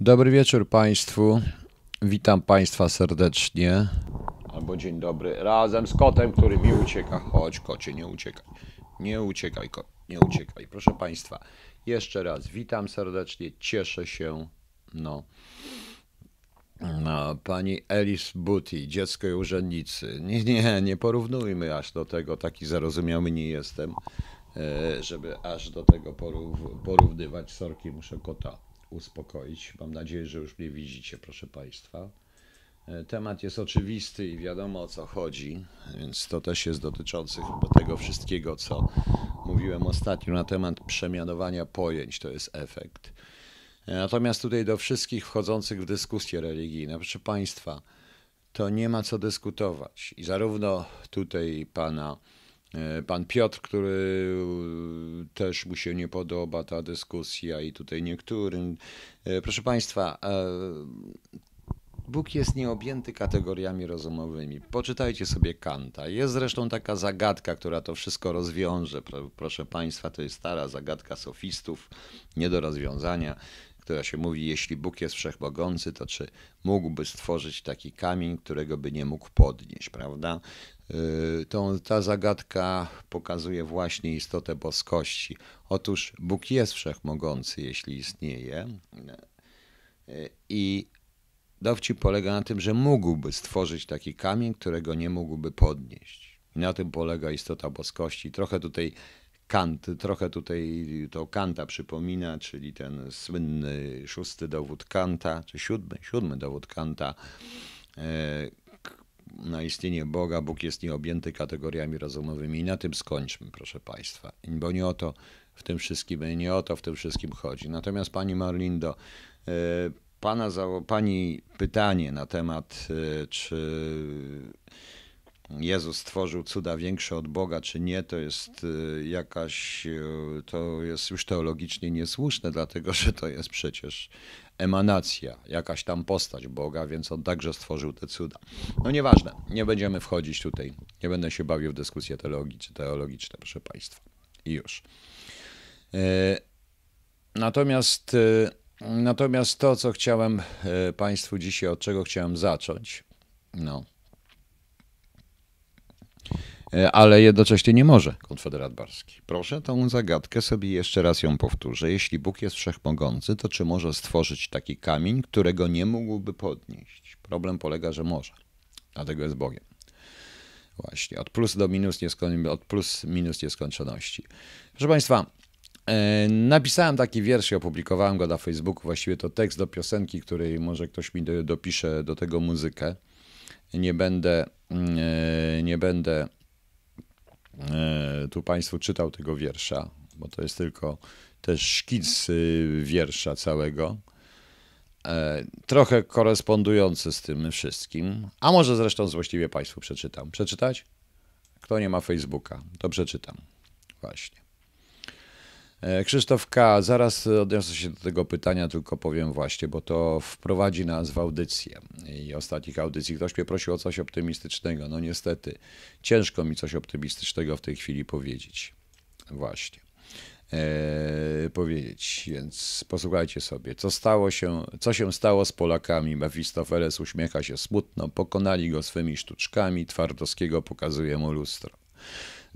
Dobry wieczór Państwu. Witam Państwa serdecznie. Albo dzień dobry. Razem z kotem, który mi ucieka. Chodź, kocie, nie uciekaj. Nie uciekaj, kot, nie uciekaj. Proszę Państwa, jeszcze raz witam serdecznie. Cieszę się. No. No, pani Elis Buti, dziecko i urzędnicy. Nie, nie, nie porównujmy aż do tego, taki zarozumiały nie jestem, e, żeby aż do tego porów, porównywać. Sorki, muszę kota uspokoić. Mam nadzieję, że już mnie widzicie, proszę Państwa. E, temat jest oczywisty i wiadomo o co chodzi, więc to też jest dotyczących do tego wszystkiego, co mówiłem ostatnio na temat przemianowania pojęć, to jest efekt. E, natomiast tutaj do wszystkich wchodzących w dyskusje religijne, proszę Państwa, to nie ma co dyskutować. I zarówno tutaj pana E, pan Piotr, który e, też mu się nie podoba ta dyskusja i tutaj niektórym. E, proszę Państwa, Bóg jest nieobjęty kategoriami rozumowymi. Poczytajcie sobie Kanta. Jest zresztą taka zagadka, która to wszystko rozwiąże. Proszę Państwa, to jest stara zagadka sofistów, nie do rozwiązania, która się mówi: Jeśli Bóg jest wszechbogący, to czy mógłby stworzyć taki kamień, którego by nie mógł podnieść, prawda? Y, to, ta zagadka pokazuje właśnie istotę boskości. Otóż Bóg jest wszechmogący, jeśli istnieje. Y, I dowcip polega na tym, że mógłby stworzyć taki kamień, którego nie mógłby podnieść. I na tym polega istota boskości. Trochę tutaj Kant, trochę tutaj to Kanta przypomina, czyli ten słynny szósty dowód Kanta, czy siódmy, siódmy dowód Kanta, y, na istnienie Boga, Bóg jest nieobjęty kategoriami rozumowymi. I na tym skończmy, proszę Państwa, bo nie o to w tym wszystkim, nie o to w tym wszystkim chodzi. Natomiast Pani Marlindo, e, pana, Pani pytanie na temat, e, czy Jezus stworzył cuda większe od Boga, czy nie, to jest e, jakaś, to jest już teologicznie niesłuszne, dlatego że to jest przecież emanacja, jakaś tam postać Boga, więc on także stworzył te cuda. No nieważne, nie będziemy wchodzić tutaj, nie będę się bawił w dyskusje teologiczne, teologiczne proszę Państwa. I już. E, natomiast, e, natomiast to, co chciałem e, Państwu dzisiaj, od czego chciałem zacząć, no, E, ale jednocześnie nie może konfederat barski. Proszę tą zagadkę sobie jeszcze raz ją powtórzę. Jeśli Bóg jest wszechmogący, to czy może stworzyć taki kamień, którego nie mógłby podnieść? Problem polega, że może. Dlatego jest Bogiem. Właśnie, od plus do minus, nieskoń... od plus minus nieskończoności. Proszę Państwa, e, Napisałem taki wiersz i opublikowałem go na Facebooku. Właściwie to tekst do piosenki, której może ktoś mi dopisze do tego muzykę. Nie będę, mm, e, nie będę E, tu Państwu czytał tego wiersza, bo to jest tylko też szkic y, wiersza całego. E, trochę korespondujący z tym wszystkim, a może zresztą złośliwie Państwu przeczytam. Przeczytać? Kto nie ma Facebooka, to przeczytam. Właśnie. E, Krzysztof K., zaraz odniosę się do tego pytania, tylko powiem właśnie, bo to wprowadzi nas w audycję i ostatnich audycji. Ktoś mnie prosił o coś optymistycznego. No niestety, ciężko mi coś optymistycznego w tej chwili powiedzieć. Właśnie. Eee, powiedzieć, więc posłuchajcie sobie, co stało się, co się stało z Polakami. Mefistofeles uśmiecha się smutno, pokonali go swymi sztuczkami, Twardowskiego pokazuje mu lustro.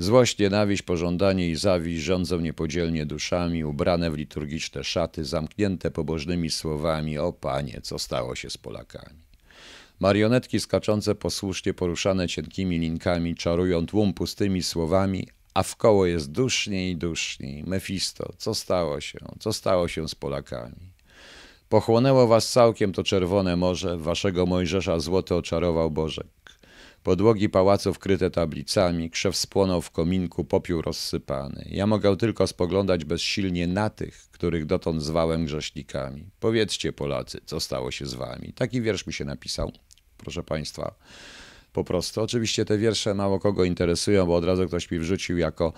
Złość, nienawiść, pożądanie i zawiść rządzą niepodzielnie duszami, ubrane w liturgiczne szaty, zamknięte pobożnymi słowami o Panie, co stało się z Polakami. Marionetki skaczące posłusznie, poruszane cienkimi linkami, czarują tłum pustymi słowami, a w koło jest duszniej i duszniej. Mefisto, co stało się? Co stało się z Polakami? Pochłonęło was całkiem to czerwone morze, waszego Mojżesza złoto oczarował Bożek. Podłogi pałacu kryte tablicami, krzew spłonął w kominku, popiół rozsypany. Ja mogę tylko spoglądać bezsilnie na tych, których dotąd zwałem grześnikami. Powiedzcie, Polacy, co stało się z wami. Taki wiersz mi się napisał, proszę państwa po prostu. Oczywiście te wiersze mało kogo interesują, bo od razu ktoś mi wrzucił jako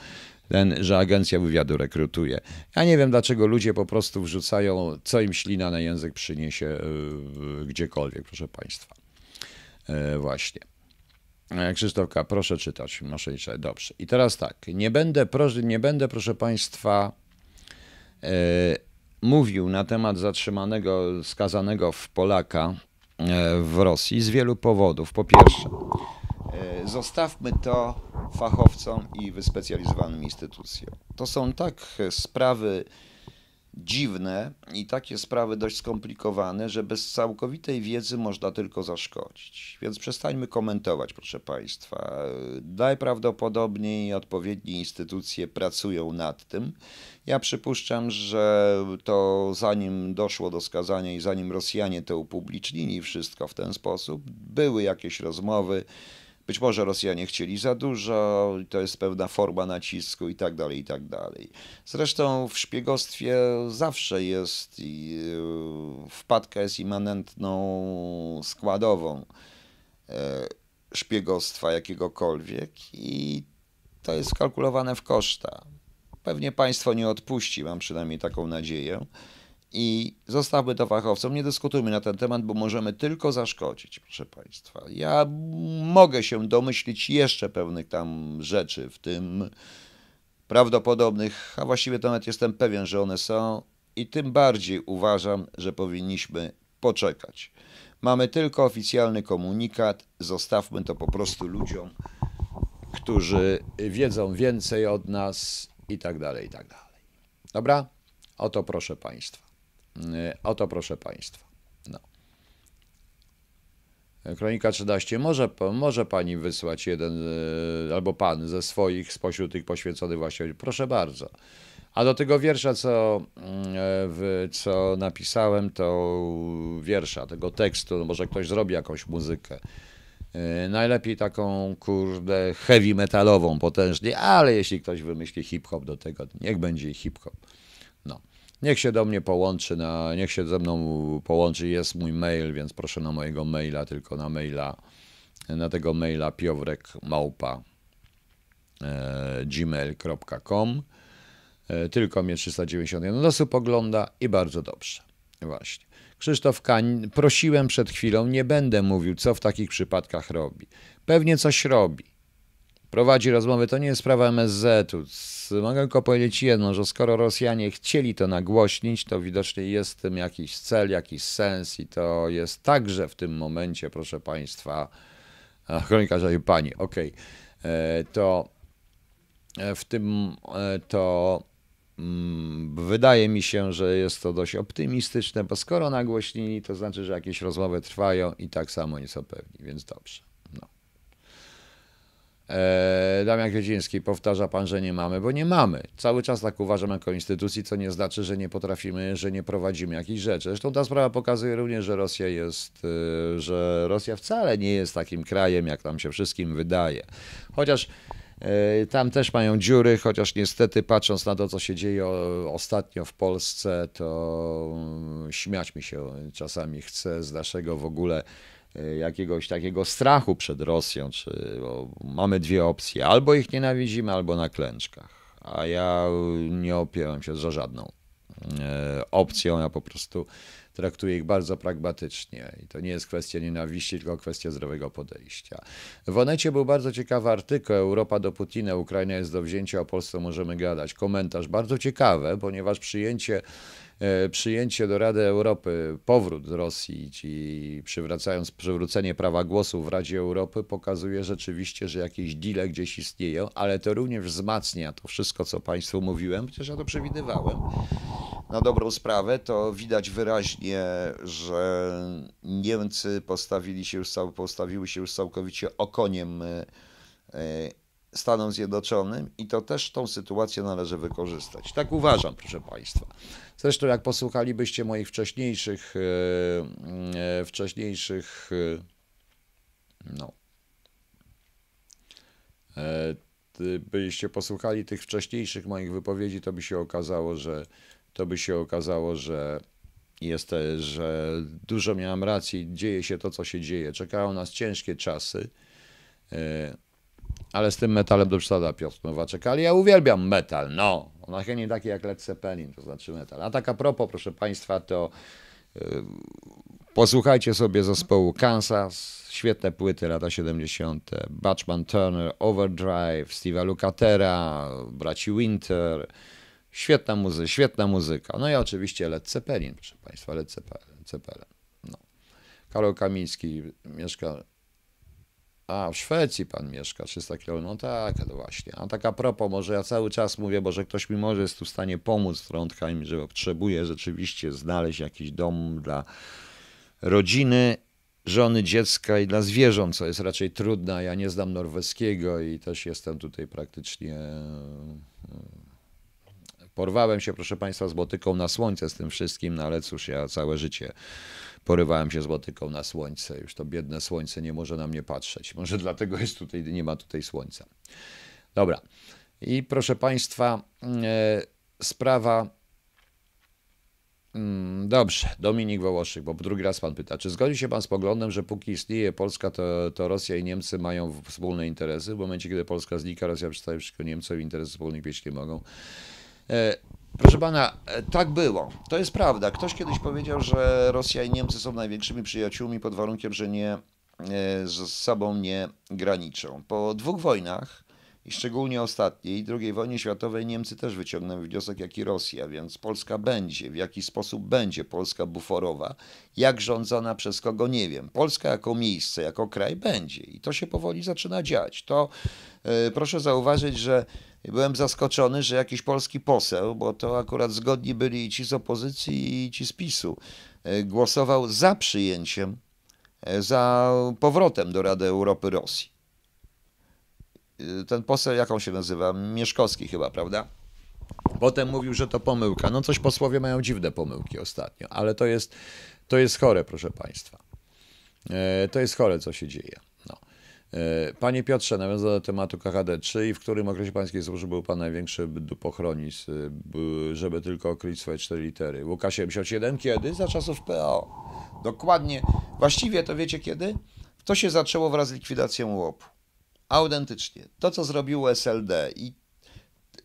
ten, że agencja wywiadu rekrutuje. Ja nie wiem, dlaczego ludzie po prostu wrzucają, co im ślina na język przyniesie yy, gdziekolwiek, proszę Państwa. Yy, właśnie. E, Krzysztofka, proszę czytać, muszę czytać. Dobrze. I teraz tak, nie będę, proszę, nie będę proszę Państwa, yy, mówił na temat zatrzymanego, skazanego w Polaka e, w Rosji z wielu powodów. Po pierwsze, zostawmy to fachowcom i wyspecjalizowanym instytucjom. To są tak sprawy dziwne i takie sprawy dość skomplikowane, że bez całkowitej wiedzy można tylko zaszkodzić. Więc przestańmy komentować, proszę Państwa. Najprawdopodobniej odpowiednie instytucje pracują nad tym. Ja przypuszczam, że to zanim doszło do skazania i zanim Rosjanie to upublicznili wszystko w ten sposób, były jakieś rozmowy być może Rosjanie chcieli za dużo, to jest pewna forma nacisku i tak dalej, i tak dalej. Zresztą w szpiegostwie zawsze jest, e, wpadka jest immanentną składową e, szpiegostwa jakiegokolwiek i to jest skalkulowane w koszta. Pewnie państwo nie odpuści, mam przynajmniej taką nadzieję i zostawmy to fachowcom, nie dyskutujmy na ten temat, bo możemy tylko zaszkodzić, proszę Państwa. Ja mogę się domyślić jeszcze pewnych tam rzeczy, w tym prawdopodobnych, a właściwie to nawet jestem pewien, że one są i tym bardziej uważam, że powinniśmy poczekać. Mamy tylko oficjalny komunikat, zostawmy to po prostu ludziom, którzy wiedzą więcej od nas i tak dalej, i tak dalej. Dobra? Oto proszę Państwa. Y, Oto proszę Państwa. No. Kronika 13. Może, może Pani wysłać jeden y, albo Pan ze swoich spośród tych poświęconych właśnie. Proszę bardzo. A do tego wiersza, co, mm, e, co napisałem, to wiersza, tego tekstu, no, może ktoś zrobi jakąś muzykę. Y, najlepiej taką, kurde, heavy metalową potężnie, ale jeśli ktoś wymyśli hip-hop do tego, niech będzie hip-hop. Niech się do mnie połączy, na, niech się ze mną połączy, jest mój mail, więc proszę na mojego maila, tylko na maila, na tego maila piowrek małpa e, gmail.com e, tylko mnie 391 osób ogląda i bardzo dobrze. Właśnie. Krzysztof Kań, prosiłem przed chwilą, nie będę mówił, co w takich przypadkach robi. Pewnie coś robi prowadzi rozmowy. To nie jest sprawa MSZ-u. Mogę tylko powiedzieć jedno, że skoro Rosjanie chcieli to nagłośnić, to widocznie jest w tym jakiś cel, jakiś sens i to jest także w tym momencie, proszę Państwa, kronikarza i Pani, okej, okay. E, to e, w tym e, to mm, Wydaje mi się, że jest to dość optymistyczne, bo skoro nagłośnili, to znaczy, że jakieś rozmowy trwają i tak samo nie są pewni, więc dobrze. E, Damian Grodziński, powtarza pan, że nie mamy, bo nie mamy. Cały czas tak uważam jako instytucji, co nie znaczy, że nie potrafimy, że nie prowadzimy jakichś rzeczy. Zresztą ta sprawa pokazuje również, że Rosja jest, e, że Rosja wcale nie jest takim krajem, jak nam się wszystkim wydaje. Chociaż e, tam też mają dziury, chociaż niestety patrząc na to, co się dzieje ostatnio w Polsce, to mm, śmiać mi się czasami chce z naszego w ogóle E, jakiegoś takiego strachu przed Rosją, czy mamy dwie opcje, albo ich nienawidzimy, albo na klęczkach. A ja nie opieram się za żadną e, opcją, ja po prostu traktuję ich bardzo pragmatycznie. I to nie jest kwestia nienawiści, tylko kwestia zdrowego podejścia. W Onecie był bardzo ciekawy artykuł Europa do Putina, Ukraina jest do wzięcia, o Polsce możemy gadać. Komentarz bardzo ciekawe, ponieważ przyjęcie E, przyjęcie do Rady Europy, powrót Rosji i przywracając przywrócenie prawa głosu w Radzie Europy pokazuje rzeczywiście, że jakieś dile gdzieś istnieją, ale to również wzmacnia to wszystko, co Państwu mówiłem, przecież ja to przewidywałem. Na dobrą sprawę to widać wyraźnie, że Niemcy postawili się już, postawiły się już całkowicie okoniem e, Stanom Zjednoczonym i to też tą sytuację należy wykorzystać. Tak uważam, proszę Państwa. Zresztą jak posłuchalibyście moich wcześniejszych, e, mm, e, wcześniejszych, e, no, byście posłuchali tych wcześniejszych moich wypowiedzi, to by się okazało, że to by się okazało, że jest, że dużo miałem racji, dzieje się to, co się dzieje. Czekają nas ciężkie czasy, ale z tym metalem do przesada Piotr Nowaczek, ale ja uwielbiam metal, no. Ona się nie takie jak Led Zeppelin, to znaczy metal. A tak a propos, proszę Państwa, to y, posłuchajcie sobie zespołu Kansas, świetne płyty lata 70. Batchman Turner, Overdrive, Steve'a Lukatera, braci Winter. Świetna muzyka, świetna muzyka. No i oczywiście Led Zeppelin, proszę Państwa, Led Zeppelin. Zeppelin. No. Karol Kamiński mieszka a, w Szwecji pan mieszka, 300 km. No tak, no właśnie. A tak a propos, może ja cały czas mówię, bo że ktoś mi może jest tu w stanie pomóc w Trondheim, że potrzebuje rzeczywiście znaleźć jakiś dom dla rodziny, żony, dziecka i dla zwierząt, co jest raczej trudne. Ja nie znam norweskiego i też jestem tutaj praktycznie... E, e, porwałem się, proszę Państwa, z botyką na słońce z tym wszystkim, no ale cóż, ja całe życie porywałem się z na słońce. Już to biedne słońce nie może na mnie patrzeć. Może dlatego jest tutaj, nie ma tutaj słońca. Dobra. I proszę Państwa, mm, e, sprawa. Mm, dobrze, Dominik Wołoszyk, bo drugi raz pan pyta, czy zgodzi się pan z poglądem, że póki istnieje Polska, to, to Rosja i Niemcy mają wspólne interesy? W momencie, kiedy Polska znika, Rosja przestaje wszystko Niemcom i interesy wspólnych mieć nie mogą. E, Proszę pana, e, tak było. To jest prawda. Ktoś kiedyś powiedział, że Rosja i Niemcy są największymi przyjaciółmi pod warunkiem, że nie e, z sobą nie graniczą. Po dwóch wojnach, i szczególnie ostatniej, II wojnie światowej, Niemcy też wyciągnęły wniosek, jak i Rosja, więc Polska będzie, w jaki sposób będzie Polska buforowa, jak rządzona przez kogo, nie wiem. Polska jako miejsce, jako kraj będzie i to się powoli zaczyna dziać. To yy, proszę zauważyć, że byłem zaskoczony, że jakiś polski poseł, bo to akurat zgodni byli i ci z opozycji, i ci z PiSu, e, głosował za przyjęciem, e, za powrotem do Rady Europy Rosji. E, ten poseł, jaką się nazywa? Mieszkowski chyba, prawda? Potem mówił, że to pomyłka. No coś posłowie mają dziwne pomyłki ostatnio, ale to jest, to jest chore, proszę Państwa. To jest chore, co się dzieje. E, panie Piotrze, nawiązując do tematu KHD, czy i w którym okresie pańskiej służby był pan największy dupochronis, e, żeby tylko okryć swoje cztery litery? Łukasz 77 kiedy? Za czasów PO. Dokładnie. Właściwie to wiecie kiedy? To się zaczęło wraz z likwidacją łopu. Autentycznie. To, co zrobiło SLD i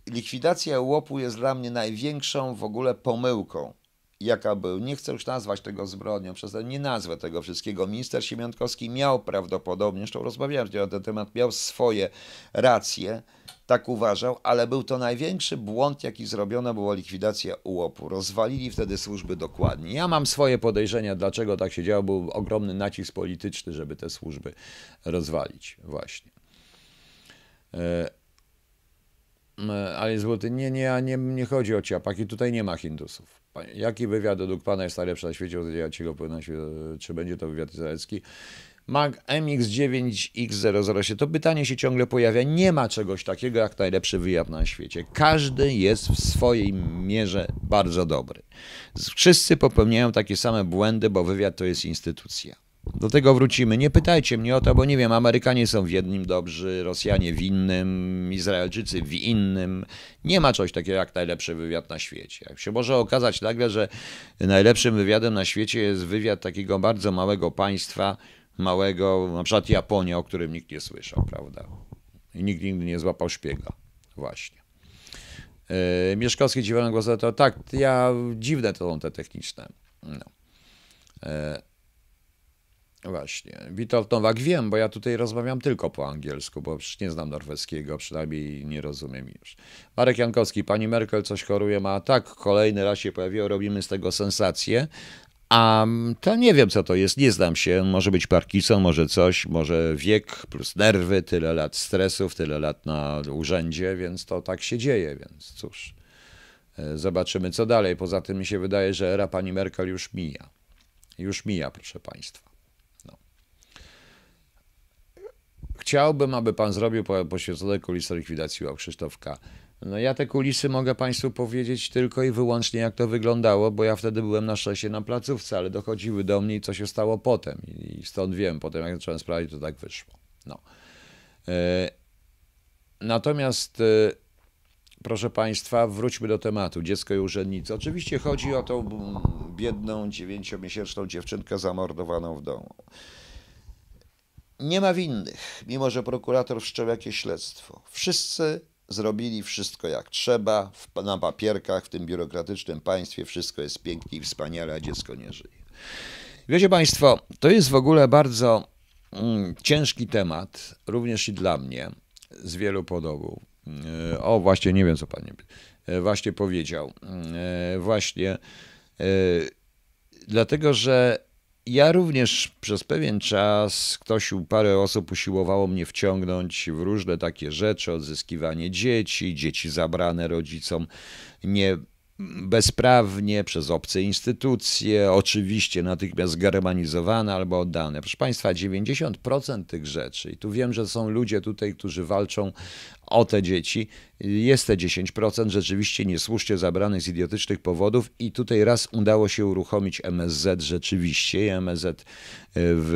likwidacja łopu jest dla mnie największą w ogóle pomyłką jaka był, nie chcę już nazwać tego zbrodnią, przez ten nie nazwę tego wszystkiego. Minister Siemiankowski miał prawdopodobnie, zresztą rozmawiałem na ten temat, miał swoje racje, tak uważał, ale był to największy błąd, jaki zrobiono, była likwidacja ułopu. Rozwalili wtedy służby dokładnie. Ja mam swoje podejrzenia, dlaczego tak się działo. Był ogromny nacisk polityczny, żeby te służby rozwalić właśnie. E, ale z nie, nie, nie, nie chodzi o ciapaki, tutaj nie ma Hindusów jaki wywiad według Pana jest najlepszy na świecie? Ja ci go powiem, czy będzie to wywiad izraelski? Mag MX9X007. To pytanie się ciągle pojawia. Nie ma czegoś takiego jak najlepszy wywiad na świecie. Każdy jest w swojej mierze bardzo dobry. Wszyscy popełniają takie same błędy, bo wywiad to jest instytucja. Do tego wrócimy. Nie pytajcie mnie o to, bo nie wiem, Amerykanie są w jednym dobrzy, Rosjanie w innym, Izraelczycy w innym. Nie ma czegoś takiego jak najlepszy wywiad na świecie. Jak się może okazać nagle, że najlepszym wywiadem na świecie jest wywiad takiego bardzo małego państwa, małego, na przykład Japonia, o którym nikt nie słyszał, prawda? I nikt nigdy nie złapał szpiega. Właśnie. Yy, Mieszkowski dziwny głos to tak, ja dziwne to są te techniczne. No. Yy. Właśnie. Witold Nowak wiem, bo ja tutaj rozmawiam tylko po angielsku, bo przecież nie znam norweskiego, przynajmniej nie rozumiem już. Marek Jankowski, pani Merkel coś choruje, ma tak, kolejny raz się pojawiło, robimy z tego sensację. A mm, to nie wiem, co to jest, nie znam się. Może być Parkinson, może coś, może wiek plus nerwy, tyle lat stresów, tyle lat na urzędzie, więc to tak się dzieje, więc cóż. E, zobaczymy, co dalej. Poza tym mi się wydaje, że era pani Merkel już mija. Już mija, proszę państwa. Chciałbym, aby pan zrobił poświęcone kulisy likwidacji Krzysztofka. No ja te kulisy mogę Państwu powiedzieć tylko i wyłącznie jak to wyglądało, bo ja wtedy byłem na szczęście na placówce, ale dochodziły do mnie i co się stało potem. I stąd wiem, potem jak zacząłem sprawdzić, to tak wyszło. No. E, natomiast, e, proszę Państwa, wróćmy do tematu dziecko i urzędnicy. Oczywiście chodzi o tą biedną dziewięciomiesięczną dziewczynkę zamordowaną w domu. Nie ma winnych, mimo że prokurator wszczął jakieś śledztwo. Wszyscy zrobili wszystko jak trzeba, w, na papierkach, w tym biurokratycznym państwie wszystko jest pięknie i wspaniale, a dziecko nie żyje. Wiecie Państwo, to jest w ogóle bardzo mm, ciężki temat, również i dla mnie, z wielu podobów. E, o, właśnie, nie wiem co Pan yy, właśnie powiedział. E, właśnie, dlatego że ja również przez pewien czas ktoś, parę osób usiłowało mnie wciągnąć w różne takie rzeczy, odzyskiwanie dzieci, dzieci zabrane rodzicom nie bezprawnie przez obce instytucje, oczywiście natychmiast germanizowane albo oddane. Proszę Państwa, 90% tych rzeczy, i tu wiem, że są ludzie tutaj, którzy walczą o te dzieci. Jest te 10%, rzeczywiście niesłusznie zabrane z idiotycznych powodów i tutaj raz udało się uruchomić MSZ rzeczywiście MSZ e, w,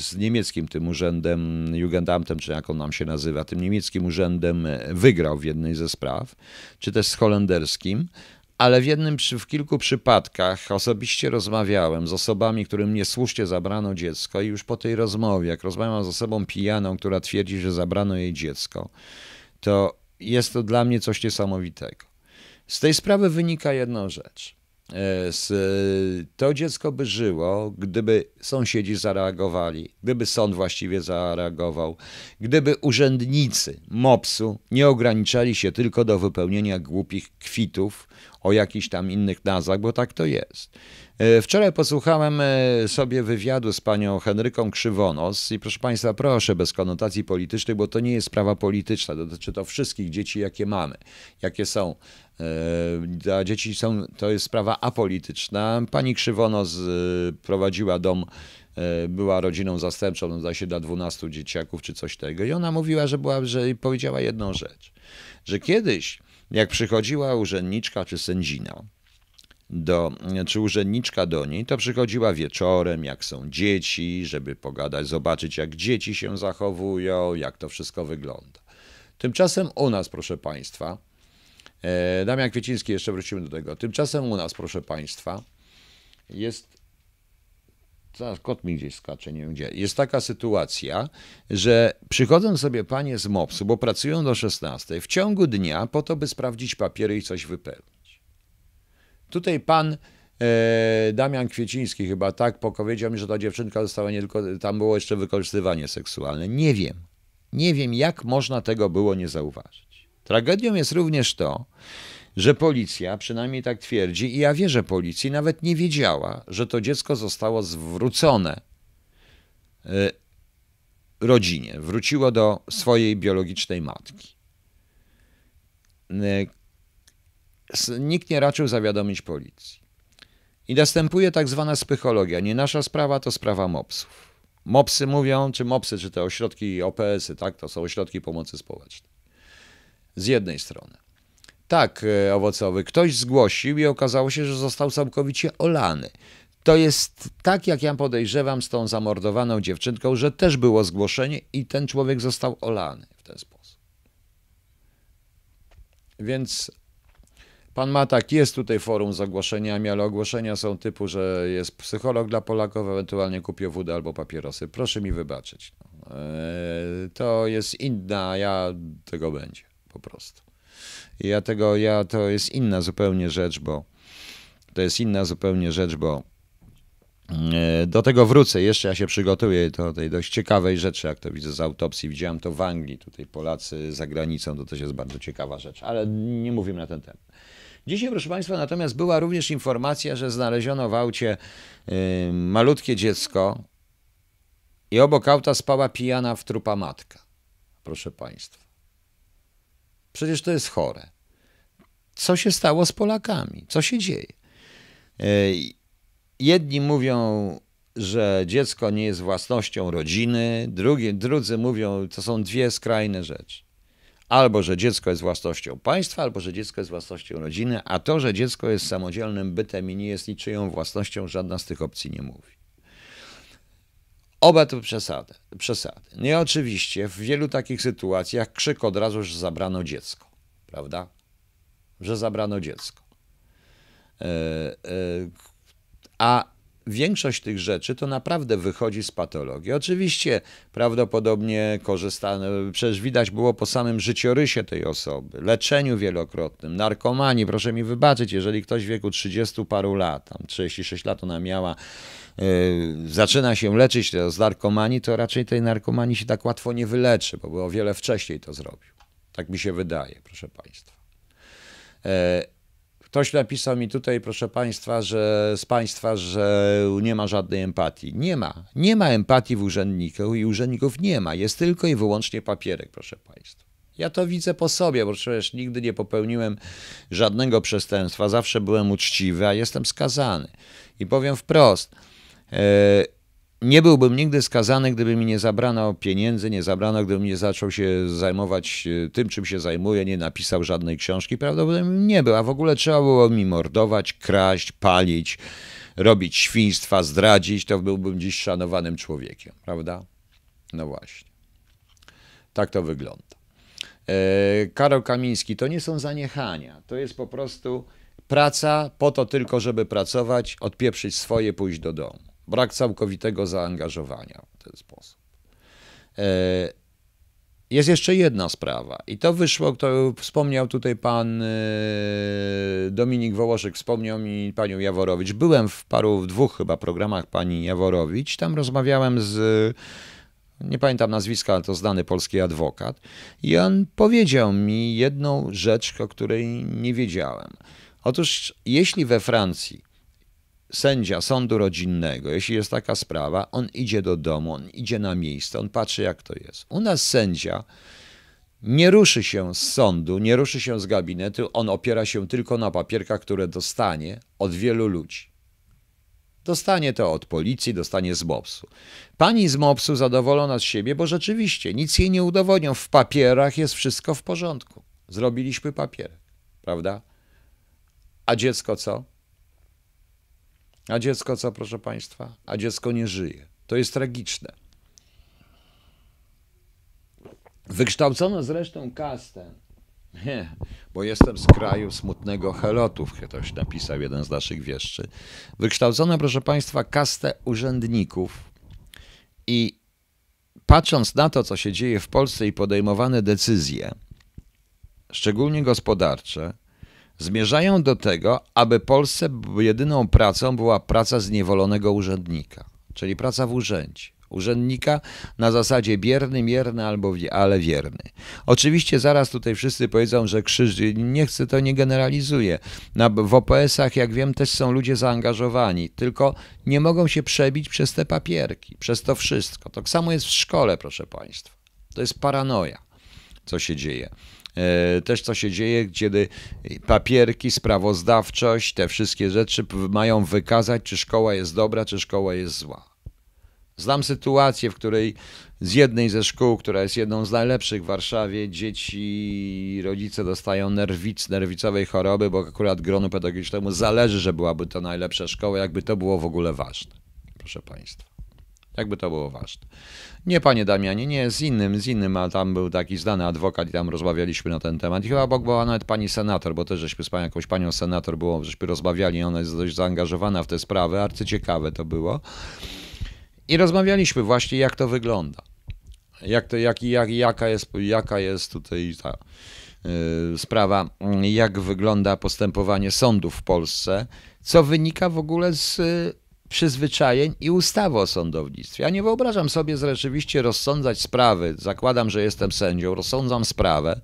z niemieckim tym urzędem, Jugendamtem, czy jak on nam się nazywa, tym niemieckim urzędem e, wygrał w jednej ze spraw, czy też z holenderskim ale w jednym, w kilku przypadkach osobiście rozmawiałem z osobami, którym niesłusznie zabrano dziecko i już po tej rozmowie, jak rozmawiam z osobą pijaną, która twierdzi, że zabrano jej dziecko, to jest to dla mnie coś niesamowitego. Z tej sprawy wynika jedna rzecz. E, e, to dziecko by żyło, gdyby sąsiedzi zareagowali, gdyby sąd właściwie zareagował, gdyby urzędnicy MOPS-u nie ograniczali się tylko do wypełnienia głupich kwitów o jakichś tam innych nazwach, bo tak to jest. E, wczoraj posłuchałem e, sobie wywiadu z panią Henryką Krzywonos i proszę państwa, proszę bez konotacji politycznych, bo to nie jest sprawa polityczna, dotyczy to wszystkich dzieci, jakie mamy, jakie są. E, dla dzieci są, to jest sprawa apolityczna. Pani Krzywonos prowadziła dom była rodziną zastępczą, no, zdaje się, dla 12 dzieciaków czy coś tego. I ona mówiła, że, była, że powiedziała jedną rzecz, że kiedyś, jak przychodziła urzędniczka czy sędzina, do, czy urzędniczka do niej, to przychodziła wieczorem, jak są dzieci, żeby pogadać, zobaczyć, jak dzieci się zachowują, jak to wszystko wygląda. Tymczasem u nas, proszę Państwa, e, Damian Kwieciński, jeszcze wrócimy do tego. Tymczasem u nas, proszę Państwa, jest. Zaraz kot mi gdzieś skacze, nie wiem gdzie. Jest taka sytuacja, że przychodzą sobie panie z MOPS-u, bo pracują do 16 w ciągu dnia po to, by sprawdzić papiery i coś wypełnić. Tutaj pan e, Damian Kwieciński chyba tak powiedział mi, że ta dziewczynka została nie tylko, tam było jeszcze wykorzystywanie seksualne. Nie wiem. Nie wiem, jak można tego było nie zauważyć. Tragedią jest również to, że policja, przynajmniej tak twierdzi, i ja wierzę policji, nawet nie wiedziała, że to dziecko zostało zwrócone e, rodzinie, wróciło do swojej biologicznej matki. E, nikt nie raczył zawiadomić policji. I następuje tak zwana spychologia. Nie nasza sprawa, to sprawa mopsów. Mopsy mówią, czy mopsy, czy te ośrodki OPS-y, tak? To są ośrodki pomocy społecznej. Z jednej strony. Tak, e, owocowy. Ktoś zgłosił i okazało się, że został całkowicie olany. To jest tak, jak ja podejrzewam z tą zamordowaną dziewczynką, że też było zgłoszenie i ten człowiek został olany w ten sposób. Więc Pan ma tak, jest tutaj forum z ogłoszeniami, ale ogłoszenia są typu, że jest psycholog dla Polaków, ewentualnie kupię wódę albo papierosy. Proszę mi wybaczyć. Eee, to jest inna, ja tego będzie po prostu. Ja tego, ja to jest inna zupełnie rzecz, bo to jest inna zupełnie rzecz, bo eee, do tego wrócę, jeszcze ja się przygotuję do tej dość ciekawej rzeczy, jak to widzę z autopsji. Widziałem to w Anglii, tutaj Polacy za granicą, to też jest bardzo ciekawa rzecz, ale nie mówimy na ten temat. Dzisiaj, proszę Państwa, natomiast była również informacja, że znaleziono w aucie y, malutkie dziecko i obok auta spała pijana w trupa matka. Proszę Państwa. Przecież to jest chore. Co się stało z Polakami? Co się dzieje? Y, jedni mówią, że dziecko nie jest własnością rodziny, drugi, drudzy mówią, to są dwie skrajne rzeczy albo że dziecko jest własnością państwa, albo że dziecko jest własnością rodziny, a to, że dziecko jest samodzielnym bytem i nie jest niczyją własnością, żadna z tych opcji nie mówi. Oba to przesady. przesady. i oczywiście w wielu takich sytuacjach krzyk od razu, że zabrano dziecko, prawda? Że zabrano dziecko. E, e, a większość tych rzeczy to naprawdę wychodzi z patologii. Oczywiście prawdopodobnie korzystano, przecież widać było po samym życiorysie tej osoby, leczeniu wielokrotnym, narkomanii, proszę mi wybaczyć, jeżeli ktoś w wieku 30 paru lat, tam 36 lat ona miała, Yy, zaczyna się leczyć z narkomanii, to raczej tej narkomanii się tak łatwo nie wyleczy, bo by o wiele wcześniej to zrobił. Tak mi się wydaje, proszę Państwa. Yy, Ktoś napisał mi tutaj, proszę państwa, że z państwa, że nie ma żadnej empatii. Nie ma. Nie ma empatii w urzędników i urzędników nie ma. Jest tylko i wyłącznie papierek, proszę państwa. Ja to widzę po sobie, bo przecież nigdy nie popełniłem żadnego przestępstwa, zawsze byłem uczciwy, a jestem skazany. I powiem wprost, e, nie byłbym nigdy skazany, gdyby mi nie zabrano pieniędzy, nie zabrano, gdybym nie zaczął się zajmować e, tym, czym się zajmuję, nie napisał żadnej książki. Prawdopodobnie nie był, a w ogóle trzeba było mi mordować, kraść, palić, robić świństwa, zdradzić, to byłbym dziś szanowanym człowiekiem, prawda? No właśnie. Tak to wygląda. E, Karol Kamiński, to nie są zaniechania, to jest po prostu praca po to tylko, żeby pracować, odpieprzyć swoje, pójść do domu brak całkowitego zaangażowania w ten sposób. E, jest jeszcze jedna sprawa, i to wyszło, to wspomniał tutaj pan e, Dominik Wołoszek, wspomniał mi panią Jaworowicz. Byłem w paru, w dwóch chyba programach pani Jaworowicz, tam rozmawiałem z nie pamiętam nazwiska, ale to znany polski adwokat, i on powiedział mi jedną rzecz, o której nie wiedziałem. Otóż, jeśli we Francji sędzia sądu rodzinnego, jeśli jest taka sprawa, on idzie do domu, on idzie na miejsce, on patrzy, jak to jest. U nas sędzia nie ruszy się z sądu, nie ruszy się z gabinetu, on opiera się tylko na papierkach, które dostanie od wielu ludzi. Dostanie to od policji, dostanie z MOPS-u. Pani z MOPS-u zadowolona z siebie, bo rzeczywiście nic jej nie udowodnią. W papierach jest wszystko w porządku. Zrobiliśmy papier, prawda? A dziecko co? A dziecko co, proszę Państwa? A dziecko nie żyje. To jest tragiczne. Wykształcono zresztą kastę. Nie, bo jestem z kraju smutnego helotów, ktoś napisał jeden z naszych wieszczy. Wykształcono, proszę Państwa, kastę urzędników i patrząc na to, co się dzieje w Polsce i podejmowane decyzje, szczególnie gospodarcze, Zmierzają do tego, aby Polsce jedyną pracą była praca zniewolonego urzędnika, czyli praca w urzędzie. Urzędnika na zasadzie bierny, mierny, albo ale wierny. Oczywiście zaraz tutaj wszyscy powiedzą, że krzyż, nie chcę, to nie generalizuje. Na, w OPS-ach, jak wiem, też są ludzie zaangażowani, tylko nie mogą się przebić przez te papierki, przez to wszystko. To tak samo jest w szkole, proszę Państwa. To jest paranoja, co się dzieje. E, też co się dzieje, kiedy papierki, sprawozdawczość, te wszystkie rzeczy mają wykazać, czy szkoła jest dobra, czy szkoła jest zła. Znam sytuację, w której z jednej ze szkół, która jest jedną z najlepszych w Warszawie, dzieci rodzice dostają nerwic, nerwicowej choroby, bo akurat gronu pedagogicznemu zależy, że byłaby to najlepsza szkoła, jakby to było w ogóle ważne. Proszę Państwa. Jakby to było ważne. Nie, panie Damianie, nie, z innym, z innym, a tam był taki znany adwokat i tam rozmawialiśmy na ten temat. I chyba Bóg była nawet pani senator, bo też żeśmy z panią, jakąś panią senator było, żeśmy rozmawiali, ona jest dość zaangażowana w tę sprawę, arcyciekawe to było. I rozmawialiśmy właśnie, jak to wygląda. Jak to, jak, jak, jaka, jest, jaka jest tutaj ta yy, sprawa, y, jak wygląda postępowanie sądów w Polsce, co wynika w ogóle z y, przyzwyczajeń i ustawy o sądownictwie. Ja nie wyobrażam sobie rzeczywiście rozsądzać sprawy. Zakładam, że jestem sędzią, rozsądzam sprawę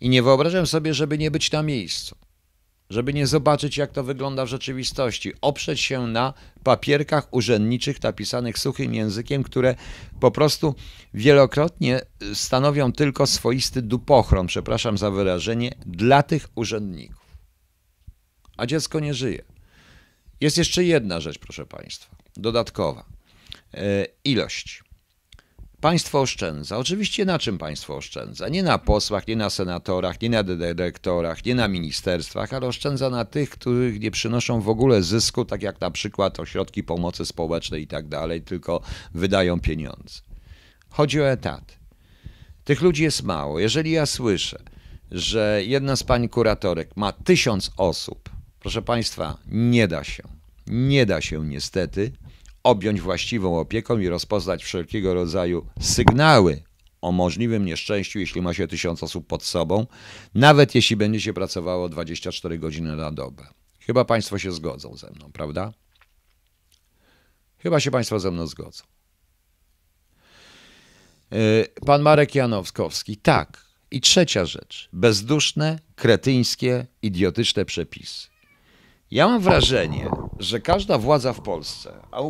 i nie wyobrażam sobie, żeby nie być na miejscu, żeby nie zobaczyć, jak to wygląda w rzeczywistości, oprzeć się na papierkach urzędniczych napisanych suchym językiem, które po prostu wielokrotnie stanowią tylko swoisty dupochron, przepraszam za wyrażenie, dla tych urzędników. A dziecko nie żyje. Jest jeszcze jedna rzecz, proszę Państwa, dodatkowa. E, ilość. Państwo oszczędza. Oczywiście na czym państwo oszczędza? Nie na posłach, nie na senatorach, nie na dyrektorach, nie na ministerstwach, ale oszczędza na tych, których nie przynoszą w ogóle zysku, tak jak na przykład ośrodki pomocy społecznej i tak dalej, tylko wydają pieniądze. Chodzi o etat. Tych ludzi jest mało. Jeżeli ja słyszę, że jedna z pań kuratorek ma tysiąc osób, Proszę Państwa, nie da się, nie da się niestety objąć właściwą opieką i rozpoznać wszelkiego rodzaju sygnały o możliwym nieszczęściu, jeśli ma się tysiąc osób pod sobą, nawet jeśli będzie się pracowało 24 godziny na dobę. Chyba Państwo się zgodzą ze mną, prawda? Chyba się Państwo ze mną zgodzą. E, pan Marek Janowskowski, tak. I trzecia rzecz. Bezduszne, kretyńskie, idiotyczne przepisy. Ja mam wrażenie, że każda władza w Polsce, a,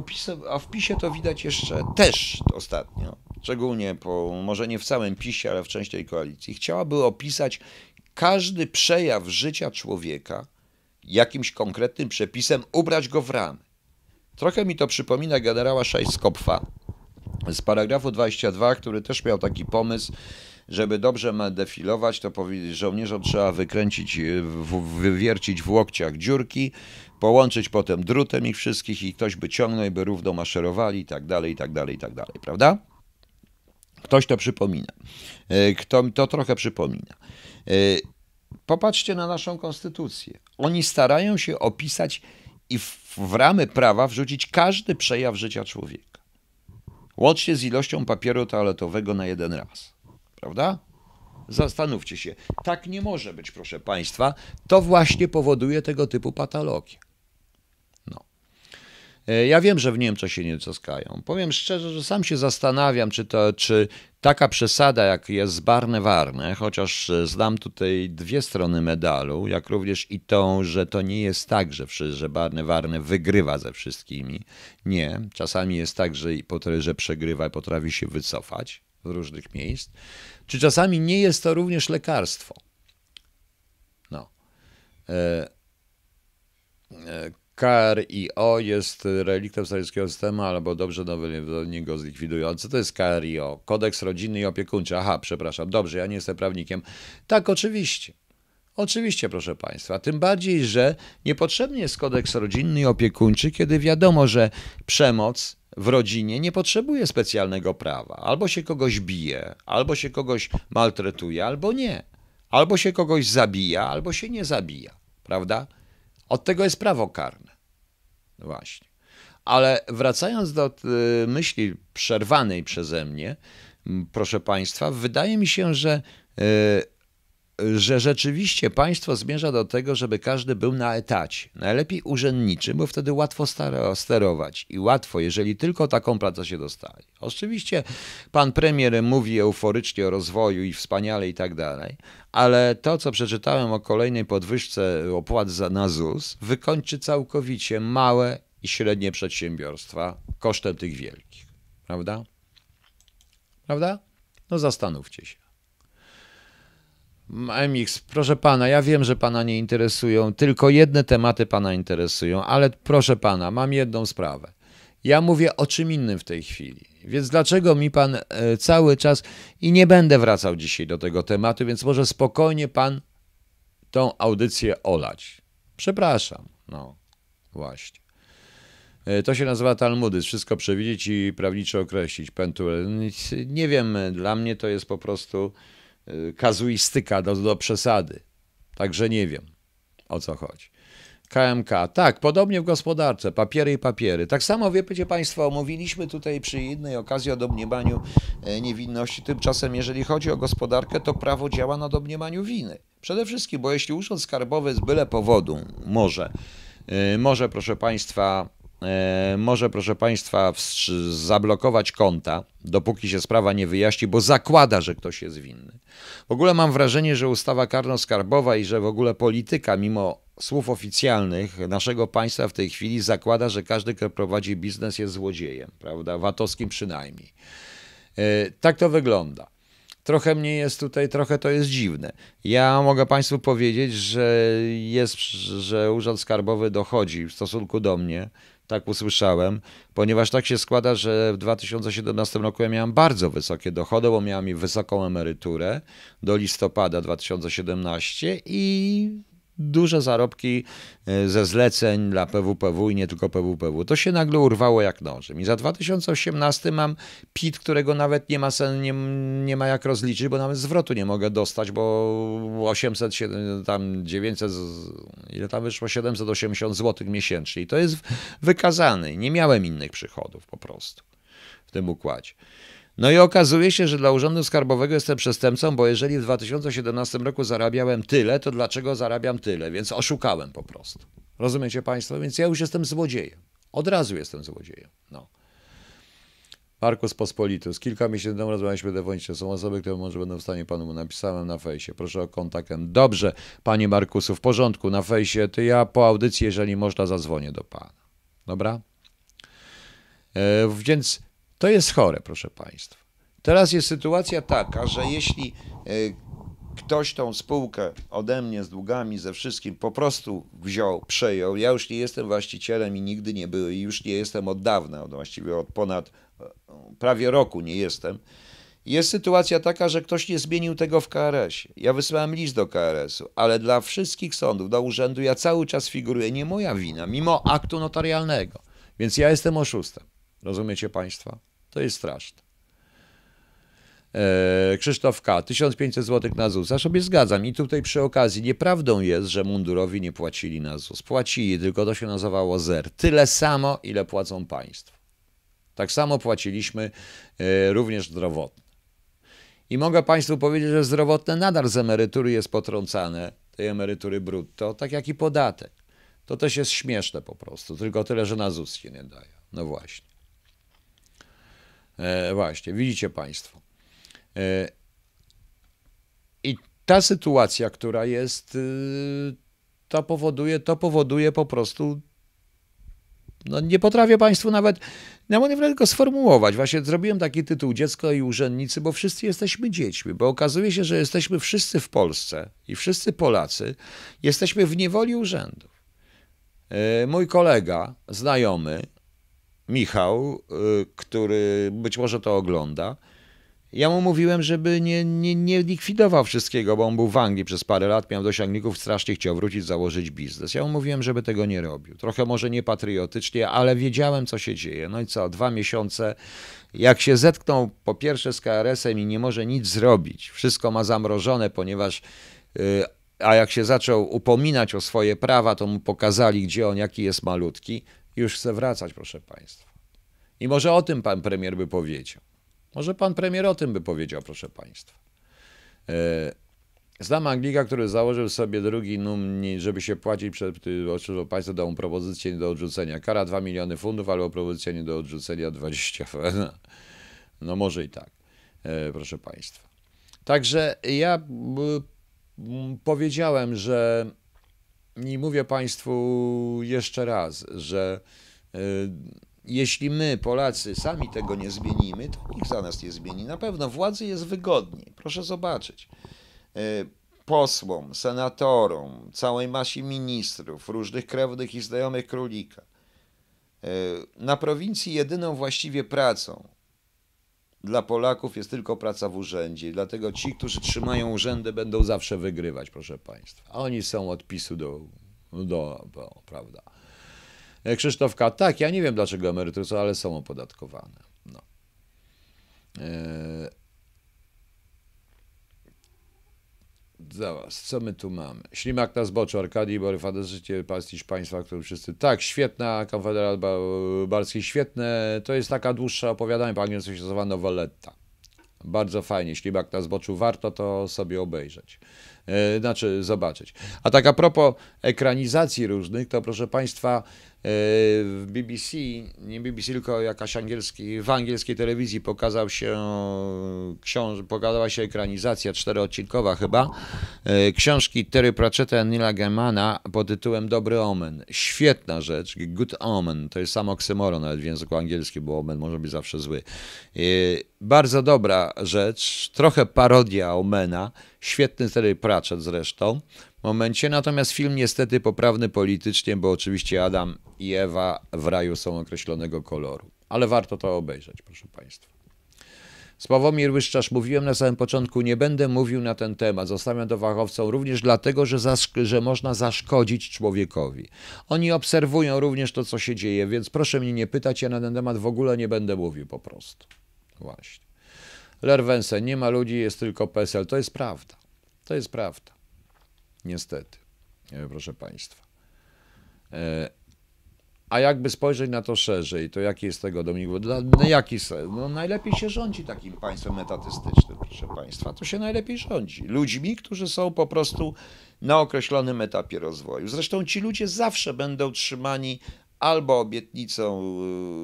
a w PiSie to widać jeszcze też ostatnio, szczególnie po, może nie w całym PiSie, ale w części tej koalicji, chciałaby opisać każdy przejaw życia człowieka jakimś konkretnym przepisem, ubrać go w ramy. Trochę mi to przypomina generała Szajskopfa z paragrafu 22, który też miał taki pomysł, żeby dobrze defilować, to żołnierzom trzeba wykręcić, y, wywiercić w łokciach dziurki, połączyć potem drutem ich wszystkich i ktoś by ciągnął, by równo maszerowali i tak dalej, i tak dalej, i tak dalej, prawda? Ktoś to przypomina. Y, kto to trochę przypomina. Y, popatrzcie na naszą konstytucję. Oni starają się opisać i w, w ramy prawa wrzucić każdy przejaw życia człowieka. Łącznie z ilością papieru toaletowego na jeden raz. Prawda? Zastanówcie się. Tak nie może być, proszę Państwa. To właśnie powoduje tego typu patologię. No. E, ja wiem, że w Niemczech się nie skają. Powiem szczerze, że sam się zastanawiam, czy, to, czy taka przesada, jak jest z Warne, chociaż e, znam tutaj dwie strony medalu, jak również i tą, że to nie jest tak, że, że Warne wygrywa ze wszystkimi. Nie. Czasami jest tak, że, że przegrywa i potrafi się wycofać z różnych miejsc, czy czasami nie jest to również lekarstwo. No. E, e, kar i jest reliktem sowieckiego systemu, albo dobrze no, dowolnie go zlikwidujący. To jest KRIO, Kodeks rodzinny i opiekuńczy. Aha, przepraszam, dobrze, ja nie jestem prawnikiem. Tak, oczywiście. Oczywiście, proszę Państwa, tym bardziej, że niepotrzebny jest kodeks rodzinny i opiekuńczy, kiedy wiadomo, że przemoc w rodzinie nie potrzebuje specjalnego prawa. Albo się kogoś bije, albo się kogoś maltretuje, albo nie. Albo się kogoś zabija, albo się nie zabija. Prawda? Od tego jest prawo karne. No właśnie. Ale wracając do y, myśli przerwanej przeze mnie, proszę Państwa, wydaje mi się, że y, że rzeczywiście państwo zmierza do tego, żeby każdy był na etacie. Najlepiej urzędniczy, bo wtedy łatwo sterować i łatwo, jeżeli tylko taką pracę się dostaje. Oczywiście pan premier mówi euforycznie o rozwoju i wspaniale i tak dalej, ale to, co przeczytałem o kolejnej podwyżce opłat za, na ZUS, wykończy całkowicie małe i średnie przedsiębiorstwa kosztem tych wielkich. Prawda? Prawda? No zastanówcie się. MX, proszę pana, ja wiem, że pana nie interesują, tylko jedne tematy pana interesują, ale proszę pana, mam jedną sprawę. Ja mówię o czym innym w tej chwili. Więc dlaczego mi pan e, cały czas i nie będę wracał dzisiaj do tego tematu, więc może spokojnie pan tą audycję olać. Przepraszam. No, właśnie. E, to się nazywa Talmudy. Wszystko przewidzieć i prawniczo określić. Pentuel. Nie wiem, dla mnie to jest po prostu Y, kazuistyka do, do przesady. Także nie wiem, o co chodzi. KMK. Tak, podobnie w gospodarce, papiery i papiery. Tak samo, wiecie Państwo, mówiliśmy tutaj przy innej okazji o domniemaniu e, niewinności. Tymczasem, jeżeli chodzi o gospodarkę, to prawo działa na domniemaniu winy. Przede wszystkim, bo jeśli urząd skarbowy z byle powodu może, e, może proszę Państwa, E, może, proszę Państwa, zablokować konta, dopóki się sprawa nie wyjaśni, bo zakłada, że ktoś jest winny. W ogóle mam wrażenie, że ustawa karno-skarbowa i że w ogóle polityka, mimo słów oficjalnych naszego państwa w tej chwili, zakłada, że każdy, kto prowadzi biznes, jest złodziejem, prawda? VAT-owskim przynajmniej. E, tak to wygląda trochę mnie jest tutaj, trochę to jest dziwne. Ja mogę Państwu powiedzieć, że jest, że Urząd Skarbowy dochodzi w stosunku do mnie tak usłyszałem, ponieważ tak się składa, że w 2017 roku ja miałem bardzo wysokie dochody, bo miałem wysoką emeryturę do listopada 2017 i duże zarobki e, ze zleceń dla PWPW i nie tylko PWPW. To się nagle urwało jak nożem. I za 2018 mam PIT, którego nawet nie ma, sen, nie, nie ma jak rozliczyć, bo nawet zwrotu nie mogę dostać, bo 800, tam 900, ile tam wyszło? 780 zł miesięcznie. I to jest wykazany. Nie miałem innych przychodów po prostu w tym układzie. No i okazuje się, że dla Urzędu Skarbowego jestem przestępcą, bo jeżeli w 2017 roku zarabiałem tyle, to dlaczego zarabiam tyle? Więc oszukałem po prostu. Rozumiecie Państwo? Więc ja już jestem złodziejem. Od razu jestem złodziejem. No. Markus Pospolitus. Kilka miesięcy temu rozmawialiśmy telefonicznie. Są osoby, które może będą w stanie panu. Napisałem na fejsie. Proszę o kontakt. Dobrze, panie Markusu, w porządku. Na fejsie to ja po audycji, jeżeli można, zadzwonię do pana. Dobra? E, więc to jest chore, proszę Państwa. Teraz jest sytuacja taka, że jeśli e, ktoś tą spółkę ode mnie z długami, ze wszystkim po prostu wziął, przejął, ja już nie jestem właścicielem i nigdy nie byłem, i już nie jestem od dawna, właściwie od ponad e, prawie roku nie jestem. Jest sytuacja taka, że ktoś nie zmienił tego w KRS-ie. Ja wysłałem list do KRS-u, ale dla wszystkich sądów, do urzędu ja cały czas figuruję, nie moja wina, mimo aktu notarialnego. Więc ja jestem oszustem. Rozumiecie Państwo? To jest straszne. E, Krzysztof K. 1500 zł na ZUS. Ja sobie zgadzam. I tutaj przy okazji nieprawdą jest, że mundurowi nie płacili na ZUS. Płacili, tylko to się nazywało ZER. Tyle samo, ile płacą państwo. Tak samo płaciliśmy e, również zdrowotne. I mogę Państwu powiedzieć, że zdrowotne nadal z emerytury jest potrącane, tej emerytury brutto, tak jak i podatek. To też jest śmieszne po prostu, tylko tyle, że na ZUS się nie daje. No właśnie. E, właśnie, widzicie Państwo. E, I ta sytuacja, która jest, y, to powoduje, to powoduje po prostu. No nie potrafię Państwu nawet, ja mogę tylko sformułować. Właśnie zrobiłem taki tytuł Dziecko i urzędnicy, bo wszyscy jesteśmy dziećmi, bo okazuje się, że jesteśmy wszyscy w Polsce i wszyscy Polacy jesteśmy w niewoli urzędów. E, mój kolega, znajomy, Michał, y, który być może to ogląda, ja mu mówiłem, żeby nie, nie, nie likwidował wszystkiego, bo on był w Anglii przez parę lat, miał dosięgników, strasznie chciał wrócić, założyć biznes. Ja mu mówiłem, żeby tego nie robił. Trochę może niepatriotycznie, ale wiedziałem, co się dzieje. No i co, dwa miesiące, jak się zetknął po pierwsze z KRS-em i nie może nic zrobić, wszystko ma zamrożone, ponieważ y, a jak się zaczął upominać o swoje prawa, to mu pokazali, gdzie on, jaki jest malutki. Już chce wracać, proszę Państwa. I może o tym Pan Premier by powiedział. Może Pan Premier o tym by powiedział, proszę Państwa. E, znam Anglika, który założył sobie drugi numni, żeby się płacić przed oczywiście państwo dał mu propozycję nie do odrzucenia. Kara 2 miliony funtów, albo propozycja nie do odrzucenia 20. No może i tak, e, proszę państwa. Także ja powiedziałem, że i mówię Państwu jeszcze raz, że e, jeśli my, Polacy, sami tego nie zmienimy, to nikt za nas nie zmieni. Na pewno władzy jest wygodniej. Proszę zobaczyć. E, posłom, senatorom, całej masie ministrów, różnych krewnych i znajomych królika. E, na prowincji jedyną właściwie pracą, dla Polaków jest tylko praca w urzędzie. Dlatego ci, którzy trzymają urzędy, będą zawsze wygrywać, proszę Państwa. Oni są od PiSu do, do, do prawda. E, Krzysztofka, tak, ja nie wiem dlaczego emerytury są, ale są opodatkowane. No. E, Zaraz, co my tu mamy? Ślimak na zboczu Arkadii Boryfantastyczny pastisz państwa, którym wszyscy... Tak, świetna, Konfederat Barski, świetne. To jest taka dłuższa opowiadanie po angielsku się nazywa Nowoletta. Bardzo fajnie, ślimak na zboczu, warto to sobie obejrzeć. E, znaczy, zobaczyć. A tak a propos ekranizacji różnych, to proszę Państwa, E, w BBC, nie BBC, tylko jakaś angielski, w angielskiej telewizji pokazał się książ, pokazała się ekranizacja czteroodcinkowa chyba, e, książki Terry Pratchetta i Nila Gemana pod tytułem Dobry Omen. Świetna rzecz, Good Omen, to jest sam oksymoron nawet w języku angielskim, bo omen może być zawsze zły. E, bardzo dobra rzecz, trochę parodia omena, świetny Terry Pratchett zresztą, momencie. Natomiast film niestety poprawny politycznie, bo oczywiście Adam i Ewa w raju są określonego koloru. Ale warto to obejrzeć, proszę Państwa. Sławomir Łyszczarz, mówiłem na samym początku, nie będę mówił na ten temat, zostawiam to wachowcom również dlatego, że, że można zaszkodzić człowiekowi. Oni obserwują również to, co się dzieje, więc proszę mnie nie pytać, ja na ten temat w ogóle nie będę mówił po prostu. Właśnie. Lerwense, nie ma ludzi, jest tylko PESEL. To jest prawda. To jest prawda. Niestety, e, proszę Państwa. E, a jakby spojrzeć na to szerzej, to jaki jest tego Dominik no jaki No najlepiej się rządzi takim państwem etatystycznym, proszę Państwa. To się najlepiej rządzi. Ludźmi, którzy są po prostu na określonym etapie rozwoju. Zresztą ci ludzie zawsze będą trzymani albo obietnicą,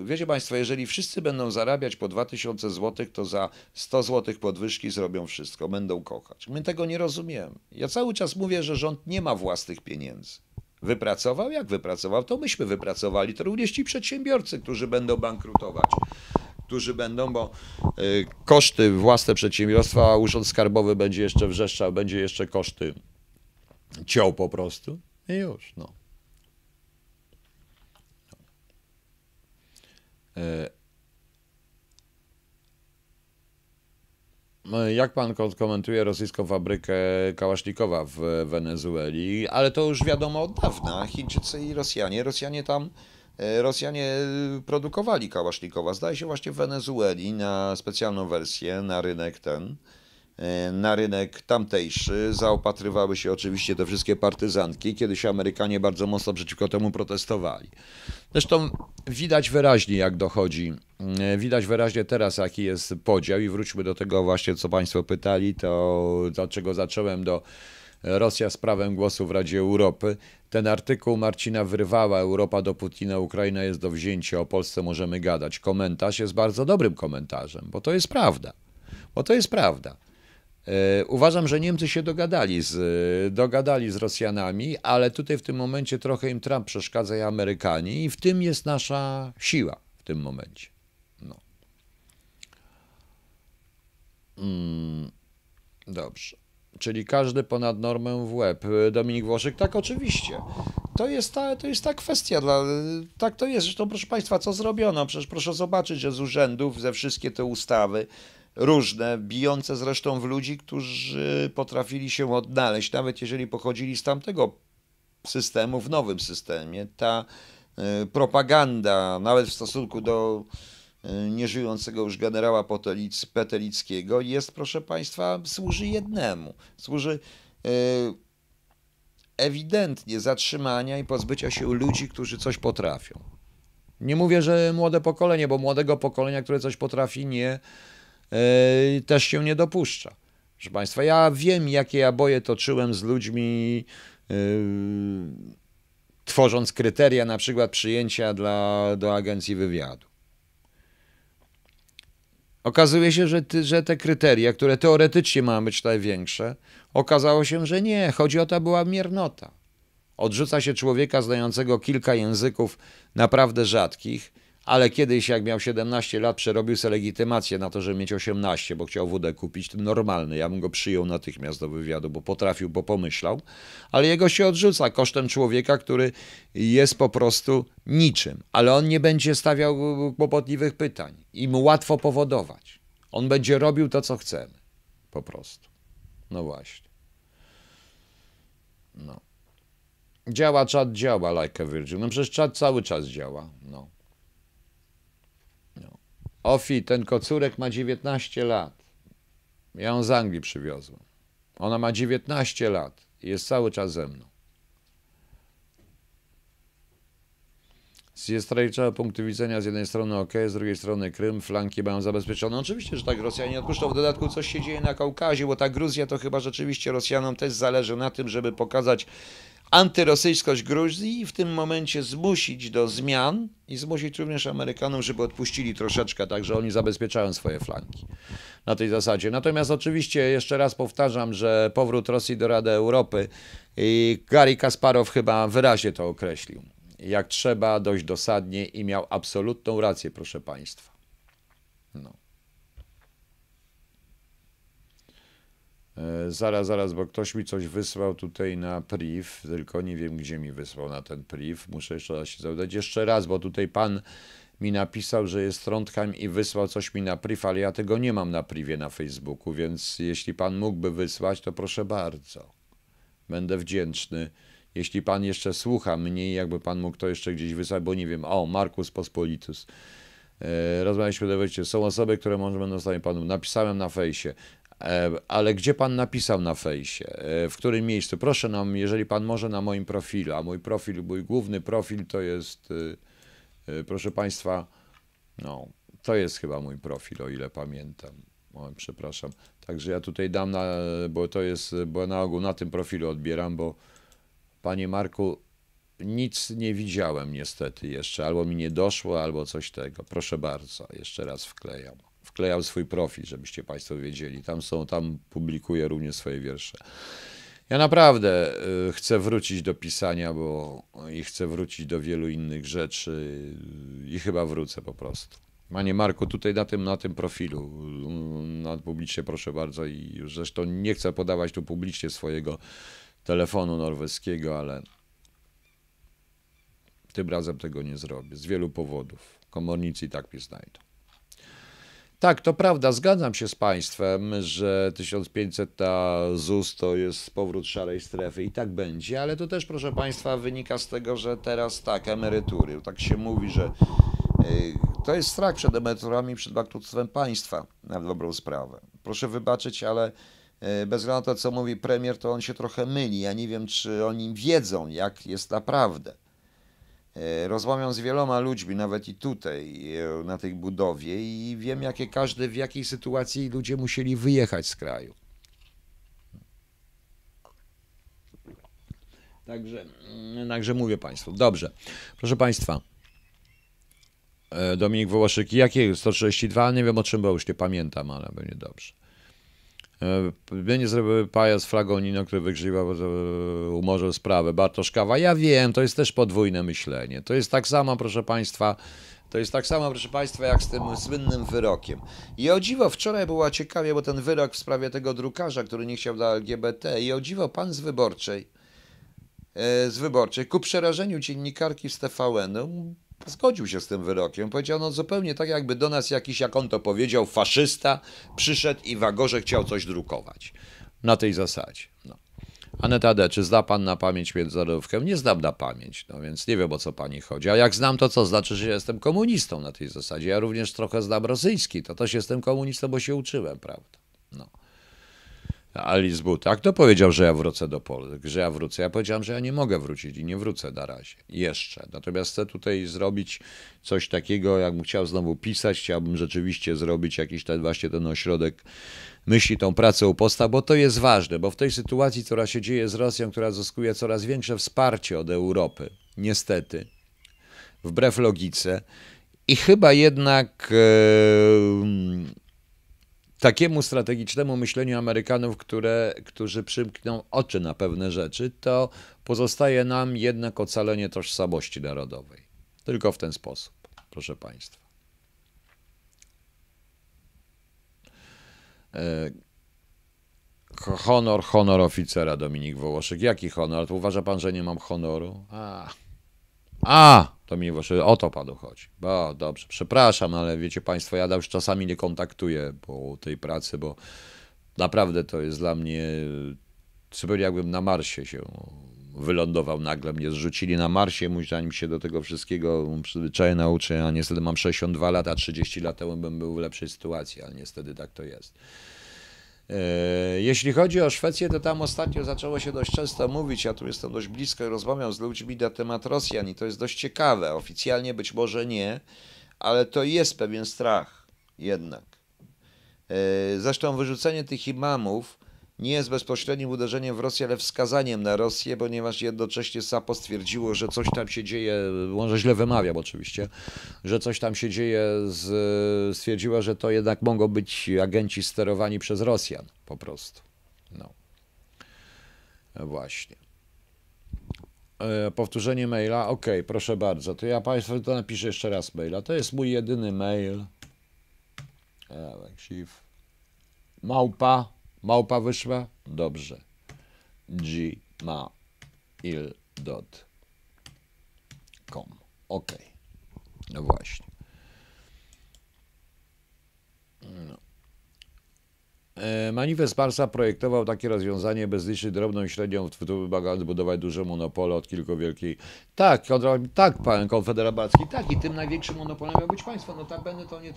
y, wiecie Państwo, jeżeli wszyscy będą zarabiać po 2000 zł, to za 100 zł podwyżki zrobią wszystko, będą kochać. My tego nie rozumiemy. Ja cały czas mówię, że rząd nie ma własnych pieniędzy. Wypracował? Jak wypracował? To myśmy wypracowali, to również ci przedsiębiorcy, którzy będą bankrutować którzy będą, bo y, koszty własne przedsiębiorstwa, a Urząd Skarbowy będzie jeszcze wrzeszczał, będzie jeszcze koszty ciął po prostu i już, no. E, no, jak pan komentuje rosyjską fabrykę kałasznikowa w Wenezueli? Ale to już wiadomo od dawna. Chińczycy i Rosjanie. Rosjanie tam e, Rosjanie e, produkowali kałasznikowa. Zdaje się właśnie w Wenezueli na specjalną wersję, na rynek ten. E, na rynek tamtejszy. Zaopatrywały się oczywiście te wszystkie partyzanki. Kiedyś Amerykanie bardzo mocno przeciwko temu protestowali. Zresztą widać wyraźnie, jak dochodzi, e, widać wyraźnie teraz, jaki jest podział, i wróćmy do tego właśnie, co Państwo pytali, to dlaczego zacząłem do Rosja z prawem głosu w Radzie Europy. Ten artykuł Marcina wyrwała Europa do Putina, Ukraina jest do wzięcia, o Polsce możemy gadać. Komentarz jest bardzo dobrym komentarzem, bo to jest prawda. Bo to jest prawda. E, uważam, że Niemcy się dogadali z, e, dogadali z Rosjanami, ale tutaj w tym momencie trochę im Trump przeszkadza i Amerykanie i w tym jest nasza siła w tym momencie. No. Mm, dobrze. Czyli każdy ponad normę w łeb. E, Dominik Włoszyk, tak oczywiście. To jest ta, to jest ta kwestia. Dla, tak to jest. Zresztą proszę Państwa, co zrobiono? Przecież proszę zobaczyć, że z urzędów, ze wszystkie te ustawy, różne, bijące zresztą w ludzi, którzy potrafili się odnaleźć, nawet jeżeli pochodzili z tamtego systemu, w nowym systemie. Ta e, propaganda, nawet w stosunku do e, nieżyjącego już generała Potelic, Petelickiego, jest, proszę Państwa, służy jednemu. Służy e, ewidentnie zatrzymania i pozbycia się ludzi, którzy coś potrafią. Nie mówię, że młode pokolenie, bo młodego pokolenia, które coś potrafi, nie, Yy, też się nie dopuszcza. Proszę Państwa, ja wiem, jakie ja boje toczyłem z ludźmi, yy, tworząc kryteria na przykład przyjęcia dla, do agencji wywiadu. Okazuje się, że, ty, że te kryteria, które teoretycznie mają być największe, okazało się, że nie, chodzi o to była miernota. Odrzuca się człowieka znającego kilka języków naprawdę rzadkich, ale kiedyś jak miał 17 lat, przerobił sobie legitymację na to, żeby mieć 18, bo chciał wódę kupić, normalny, ja bym go przyjął natychmiast do wywiadu, bo potrafił, bo pomyślał, ale jego się odrzuca kosztem człowieka, który jest po prostu niczym, ale on nie będzie stawiał kłopotliwych pytań i mu łatwo powodować. On będzie robił to, co chcemy, po prostu. No właśnie. No. Działa czat, działa like a virgin. No przecież czat cały czas działa. No. Ofi, ten kocurek ma 19 lat. Ja ją z Anglii przywiozłem. Ona ma 19 lat i jest cały czas ze mną. Jest tragicznego punktu widzenia z jednej strony OK, z drugiej strony Krym, flanki mają zabezpieczone. Oczywiście, że tak Rosjanie odpuszczą. W dodatku coś się dzieje na Kaukazie, bo ta Gruzja to chyba rzeczywiście Rosjanom też zależy na tym, żeby pokazać antyrosyjskość Gruzji i w tym momencie zmusić do zmian i zmusić również Amerykanom, żeby odpuścili troszeczkę, tak że oni zabezpieczają swoje flanki na tej zasadzie. Natomiast oczywiście jeszcze raz powtarzam, że powrót Rosji do Rady Europy i Gary Kasparow chyba wyraźnie to określił. Jak trzeba, dość dosadnie i miał absolutną rację, proszę Państwa. No. E, zaraz, zaraz, bo ktoś mi coś wysłał tutaj na priv, tylko nie wiem, gdzie mi wysłał na ten priv. Muszę jeszcze raz się zapytać. Jeszcze raz, bo tutaj pan mi napisał, że jest trądkiem i wysłał coś mi na priv, ale ja tego nie mam na privie na Facebooku, więc jeśli pan mógłby wysłać, to proszę bardzo. Będę wdzięczny. Jeśli pan jeszcze słucha mnie, jakby pan mógł to jeszcze gdzieś wysłać, bo nie wiem. O, Markus Pospolitus. E, rozmawialiśmy, dowiecie, są osoby, które może będą w stanie panu. Napisałem na fejsie. E, ale gdzie pan napisał na fejsie, e, w którym miejscu? Proszę nam, jeżeli pan może, na moim profilu, a mój profil, mój główny profil to jest, y, y, proszę państwa, no, to jest chyba mój profil, o ile pamiętam. O, przepraszam. Także ja tutaj dam, na, bo to jest, bo na ogół na tym profilu odbieram, bo panie Marku, nic nie widziałem niestety jeszcze, albo mi nie doszło, albo coś tego. Proszę bardzo, jeszcze raz wklejam wklejam swój profil, żebyście Państwo wiedzieli. Tam są, tam publikuję również swoje wiersze. Ja naprawdę y, chcę wrócić do pisania, bo i chcę wrócić do wielu innych rzeczy y, i chyba wrócę po prostu. Panie Marku, tutaj na tym, na tym profilu, y, na publicznie proszę bardzo i zresztą nie chcę podawać tu publicznie swojego telefonu norweskiego, ale tym razem tego nie zrobię z wielu powodów. Komornicy i tak mnie znajdą. Tak, to prawda, zgadzam się z Państwem, że 1500 ta ZUS to jest powrót szarej strefy i tak będzie, ale to też, proszę Państwa, wynika z tego, że teraz tak, emerytury, tak się mówi, że y, to jest strach przed emeryturami, przed bankructwem państwa, na dobrą sprawę. Proszę wybaczyć, ale y, bez względu na to, co mówi premier, to on się trochę myli. Ja nie wiem, czy oni wiedzą, jak jest naprawdę. E, rozmawiam z wieloma ludźmi, nawet i tutaj, e, na tej budowie, i wiem, jakie każdy, w jakiej sytuacji ludzie musieli wyjechać z kraju. Także, mm, także mówię Państwu. Dobrze. Proszę Państwa. E, Dominik Wołoszyk, jakie 132? Nie wiem o czym było, już nie pamiętam, ale będzie dobrze. Będzie e, zrobił pajac Flagonino, który wygrzywał, e, umorzył sprawę. Bartosz Kawa, ja wiem, to jest też podwójne myślenie. To jest tak samo, proszę Państwa, to jest tak samo, proszę Państwa, jak z tym słynnym wyrokiem. I o dziwo, wczoraj była ciekawie, bo ten wyrok w sprawie tego drukarza, który nie chciał dla LGBT, i o dziwo, pan z wyborczej, e, z wyborczej, ku przerażeniu dziennikarki z TVN-u, zgodził się z tym wyrokiem. Powiedział, no zupełnie tak, jakby do nas jakiś, jak on to powiedział, faszysta przyszedł i w Agorze chciał coś drukować. Na tej zasadzie. No. Aneta czy zna pan na pamięć międzynarodówkę? Nie znam na pamięć, no więc nie wiem o co pani chodzi. A jak znam, to co znaczy, że jestem komunistą na tej zasadzie? Ja również trochę znam rosyjski, to też jestem komunistą, bo się uczyłem, prawda? Alice Buty. A kto powiedział, że ja wrócę do Polski, że ja wrócę? Ja powiedziałem, że ja nie mogę wrócić i nie wrócę na razie, jeszcze. Natomiast chcę tutaj zrobić coś takiego, jakbym chciał znowu pisać, chciałbym rzeczywiście zrobić jakiś ten właśnie ten ośrodek myśli, tą pracę u posta, bo to jest ważne, bo w tej sytuacji, która się dzieje z Rosją, która zyskuje coraz większe wsparcie od Europy, niestety, wbrew logice, i chyba jednak... Yy takiemu strategicznemu myśleniu Amerykanów, które, którzy przymkną oczy na pewne rzeczy, to pozostaje nam jednak ocalenie tożsamości narodowej. Tylko w ten sposób, proszę Państwa. E, honor, honor oficera, Dominik Wołoszek. Jaki honor? Uważa pan, że nie mam honoru? A. A! To mi właśnie o to panu chodzi. Bo dobrze, przepraszam, ale wiecie państwo, ja już czasami nie kontaktuję po tej pracy, bo naprawdę to jest dla mnie zupełnie jakbym na Marsie się wylądował nagle, mnie zrzucili na Marsie, mój zanim się do tego wszystkiego przyzwyczaję nauczę, a niestety mam 62 lata, 30 lat temu bym był w lepszej sytuacji, ale niestety tak to jest. E, jeśli chodzi o Szwecję, to tam ostatnio zaczęło się dość często mówić, ja tu jestem dość blisko i rozmawiam z ludźmi na temat Rosjan i to jest dość ciekawe. Oficjalnie być może nie, ale to jest pewien strach jednak. E, zresztą wyrzucenie tych imamów nie jest bezpośrednim uderzeniem w Rosję, ale wskazaniem na Rosję, ponieważ jednocześnie SAPO stwierdziło, że coś tam się dzieje, może źle wymawiam oczywiście, że coś tam się dzieje, z, stwierdziła, że to jednak mogą być agenci sterowani przez Rosjan po prostu. No. Właśnie. E, powtórzenie maila, ok, proszę bardzo. To ja Państwu to napiszę jeszcze raz maila. To jest mój jedyny mail. E, Małpa Małpa wyszła? Dobrze. G ma il dot com. Ok. No właśnie. No. E, Manifest Parsa projektował takie rozwiązanie bez zniszczyć drobną i średnią, w którym wymaga duże monopole od kilku wielkich. Tak, tak, pan Konfederacki, tak i tym największym monopolem miał być państwo. Notabene to, nie,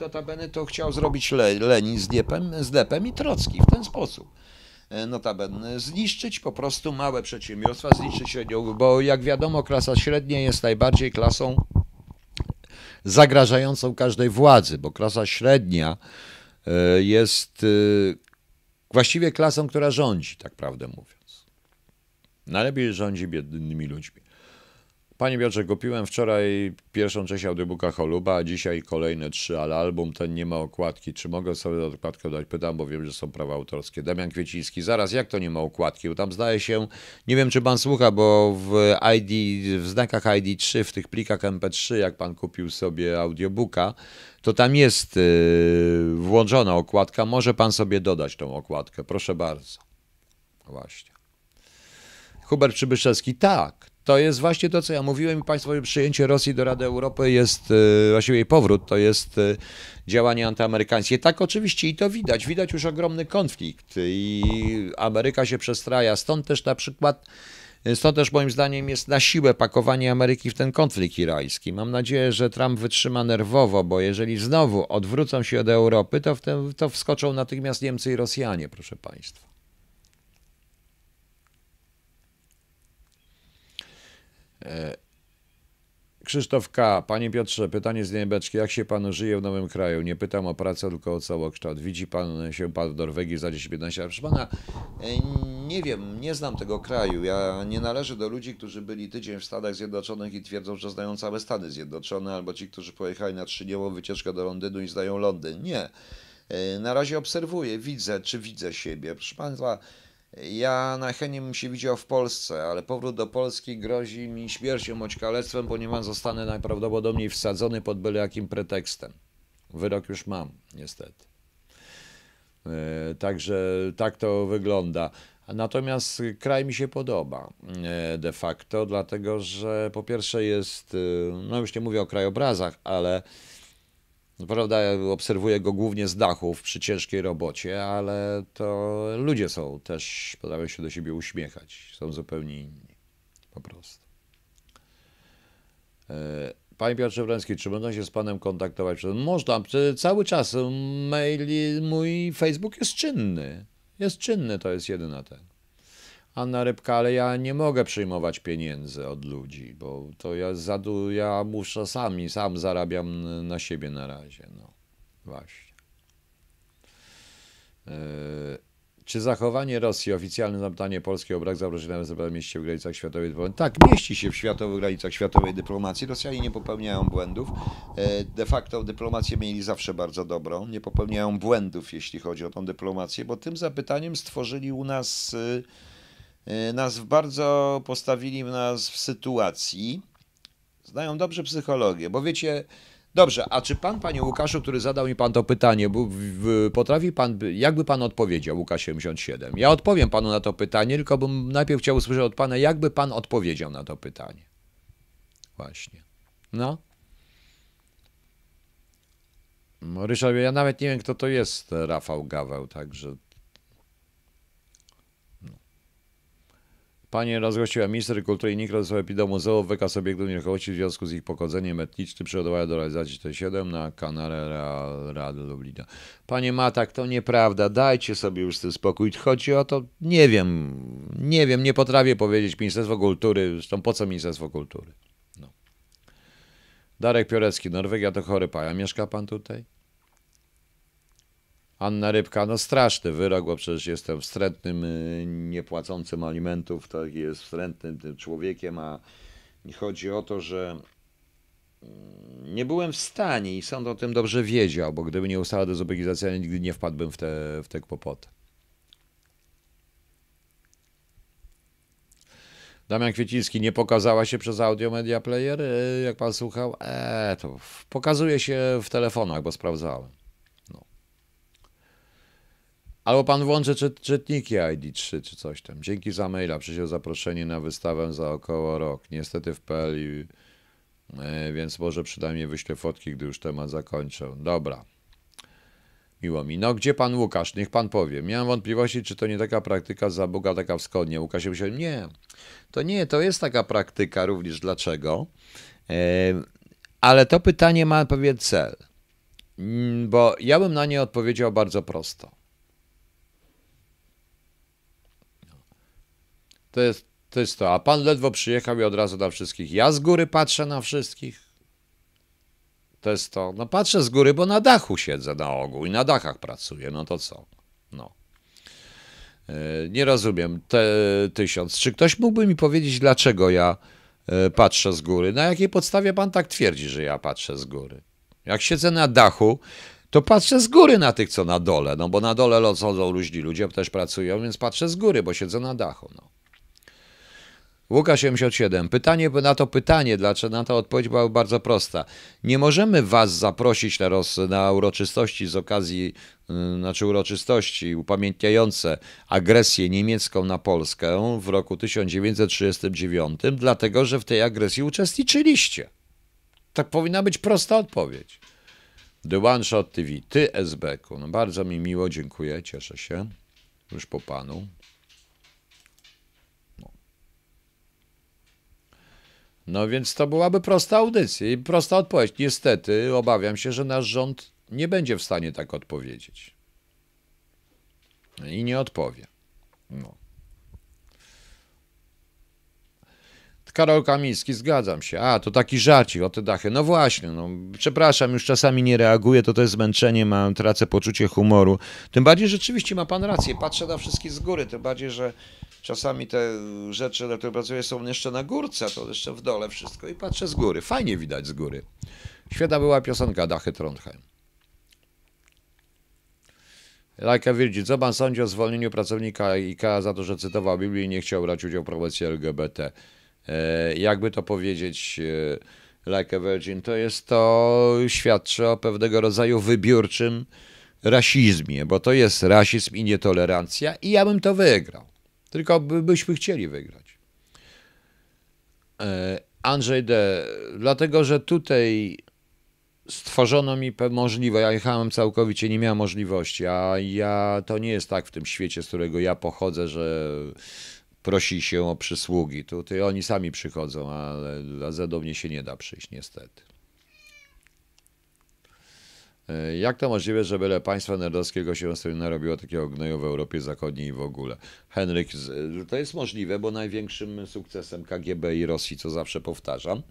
notabene to chciał zrobić Le, Lenin z Diepem, z Depem i Trocki w ten sposób e, notabene zniszczyć po prostu małe przedsiębiorstwa, zniszczyć średnią, bo jak wiadomo klasa średnia jest najbardziej klasą zagrażającą każdej władzy, bo klasa średnia E, jest e, właściwie klasą, która rządzi, tak prawdę mówiąc. Najlepiej rządzi biednymi ludźmi. Panie Piotrze, kupiłem wczoraj pierwszą część audiobooka Holuba, a dzisiaj kolejne trzy, ale album ten nie ma okładki. Czy mogę sobie okładkę dać? Pytam, bo wiem, że są prawa autorskie. Damian Kwieciński, zaraz, jak to nie ma okładki? Bo tam zdaje się, nie wiem, czy pan słucha, bo w ID, w znakach ID3, w tych plikach MP3, jak pan kupił sobie audiobooka, to tam jest yy, włączona okładka. Może pan sobie dodać tą okładkę, proszę bardzo. Właśnie. Hubert Przybyszewski, tak to jest właśnie to, co ja mówiłem i Państwo, przyjęcie Rosji do Rady Europy jest, e, właściwie jej powrót, to jest e, działanie antyamerykańskie. Tak, oczywiście i to widać. Widać już ogromny konflikt i Ameryka się przestraja. Stąd też na przykład e, Stąd też moim zdaniem jest na siłę pakowanie Ameryki w ten konflikt irański. Mam nadzieję, że Trump wytrzyma nerwowo, bo jeżeli znowu odwrócą się od Europy, to, w tym, to wskoczą natychmiast Niemcy i Rosjanie, proszę Państwa. E, Krzysztof K. Panie Piotrze, pytanie z niebeczki. Jak się panu żyje w nowym kraju? Nie pytam o pracę, tylko o całokształt. Widzi pan się pan w Norwegii za 10-15 lat? Proszę pana, e, nie wiem, nie znam tego kraju. Ja nie należę do ludzi, którzy byli tydzień w Stanach Zjednoczonych i twierdzą, że znają całe Stany Zjednoczone, albo ci, którzy pojechali na trzydniową wycieczkę do Londynu i znają Londyn. Nie. E, na razie obserwuję, widzę, czy widzę siebie. Proszę państwa, ja najchętniej bym się widział w Polsce, ale powrót do Polski grozi mi śmiercią bądź kalectwem, ponieważ zostanę najprawdopodobniej wsadzony pod byle jakim pretekstem. Wyrok już mam, niestety. E, także tak to wygląda. Natomiast kraj mi się podoba e, de facto, dlatego że po pierwsze jest, e, no już nie mówię o krajobrazach, ale Prawda, ja obserwuję go głównie z dachów przy ciężkiej robocie, ale to ludzie są też, potrafią się do siebie uśmiechać. Są zupełnie inni. Po prostu. E, panie Piotrze Wręcki, czy można się z Panem kontaktować? Można, cały czas mail, mój Facebook jest czynny. Jest czynny, to jest jedyna ten. Anna Rybka, ale ja nie mogę przyjmować pieniędzy od ludzi, bo to ja, zadu, ja muszę sami, sam zarabiam na siebie na razie. No, właśnie. Yy, czy zachowanie Rosji, oficjalne zapytanie Polski o brak zagrożenia rezerwowym mieści w granicach światowej dyplomacji? Tak, mieści się w światowych granicach światowej dyplomacji. Rosjanie nie popełniają błędów. E, de facto dyplomację mieli zawsze bardzo dobrą. Nie popełniają błędów, jeśli chodzi o tą dyplomację, bo tym zapytaniem stworzyli u nas y, E, nas bardzo postawili nas w sytuacji, znają dobrze psychologię, bo wiecie, Dobrze, a czy pan, panie Łukaszu, który zadał mi pan to pytanie, bo potrafi pan, jakby pan odpowiedział, Łukasz 77? Ja odpowiem panu na to pytanie, tylko bym najpierw chciał usłyszeć od pana, jakby pan odpowiedział na to pytanie. Właśnie. No. Ryszard, ja nawet nie wiem, kto to jest, Rafał Gaweł, także Panie rozgościła minister kultury i NIK Radosław Epidomuzeum wykaz obiektów nieruchomości w związku z ich pochodzeniem etnicznym przygotowała do realizacji T7 na kanale Rady Lublina. Panie Matak, to nieprawda, dajcie sobie już ten spokój. Chodzi o to, nie wiem, nie wiem, nie potrafię powiedzieć Ministerstwo Kultury, zresztą po co Ministerstwo Kultury? No. Darek Piorecki, Norwegia to chory paja. Mieszka pan tutaj? Anna Rybka, no straszny wyrok, bo przecież jestem wstrętnym, y, niepłacącym alimentów, tak jest wstrętnym tym człowiekiem, a chodzi o to, że mm, nie byłem w stanie i sąd o tym dobrze wiedział, bo gdyby nie ustała dezobligacja, nigdy nie wpadłbym w te, w te kłopoty. Damian Kwieciński nie pokazała się przez Audio Media Player, y, jak pan słuchał? Eee, to pokazuje się w telefonach, bo sprawdzałem. Albo pan włączy czyt, czytniki ID3 czy coś tam. Dzięki za maila. Przyjął zaproszenie na wystawę za około rok. Niestety w PL, e, więc może przynajmniej wyślę fotki, gdy już temat zakończę. Dobra. Miło mi. No, gdzie pan Łukasz? Niech pan powie. Miałem wątpliwości, czy to nie taka praktyka za Boga, taka wschodnia. Łukasz się myślał, nie, to nie, to jest taka praktyka również. Dlaczego? E, ale to pytanie ma pewien cel, mm, bo ja bym na nie odpowiedział bardzo prosto. To jest, to jest to. A pan ledwo przyjechał i od razu na wszystkich. Ja z góry patrzę na wszystkich. To jest to. No patrzę z góry, bo na dachu siedzę na ogół i na dachach pracuję. No to co? No. E, nie rozumiem. Te tysiąc. Czy ktoś mógłby mi powiedzieć, dlaczego ja e, patrzę z góry? Na jakiej podstawie pan tak twierdzi, że ja patrzę z góry? Jak siedzę na dachu, to patrzę z góry na tych, co na dole, no bo na dole lodzą różni ludzie, też pracują, więc patrzę z góry, bo siedzę na dachu. No. Łukasz 77. Pytanie na to pytanie, dlaczego na to odpowiedź była bardzo prosta. Nie możemy was zaprosić na uroczystości z okazji, y, znaczy uroczystości upamiętniające agresję niemiecką na Polskę w roku 1939, dlatego że w tej agresji uczestniczyliście. Tak powinna być prosta odpowiedź. The One Shot TV, ty SBK. No bardzo mi miło, dziękuję, cieszę się. Już po panu. No więc to byłaby prosta audycja i prosta odpowiedź. Niestety obawiam się, że nasz rząd nie będzie w stanie tak odpowiedzieć. I nie odpowie. No. Karol Kamiński, zgadzam się. A, to taki żarcik o te dachy. No właśnie, no, przepraszam, już czasami nie reaguję, to to jest zmęczenie, mam, tracę poczucie humoru. Tym bardziej rzeczywiście ma pan rację, patrzę na wszystkich z góry, tym bardziej, że czasami te rzeczy, na które pracuję, są jeszcze na górce, a to jeszcze w dole wszystko i patrzę z góry. Fajnie widać z góry. Świetna była piosenka Dachy Trondheim. Lajka Wirdzi, co pan sądzi o zwolnieniu pracownika IKEA za to, że cytował Biblię i nie chciał brać udziału w promocji LGBT? E, jakby to powiedzieć, e, like a virgin, to jest to, świadczy o pewnego rodzaju wybiórczym rasizmie, bo to jest rasizm i nietolerancja i ja bym to wygrał. Tylko byśmy chcieli wygrać. E, Andrzej D., dlatego, że tutaj stworzono mi możliwość. ja jechałem całkowicie, nie miałem możliwości, a ja, to nie jest tak w tym świecie, z którego ja pochodzę, że prosi się o przysługi. Tutaj oni sami przychodzą, ale do mnie się nie da przyjść, niestety. E, jak to możliwe, że byle państwa nerdowskiego się narobiło takiego gnoju w Europie Zachodniej i w ogóle? Henryk, e, to jest możliwe, bo największym sukcesem KGB i Rosji, co zawsze powtarzam,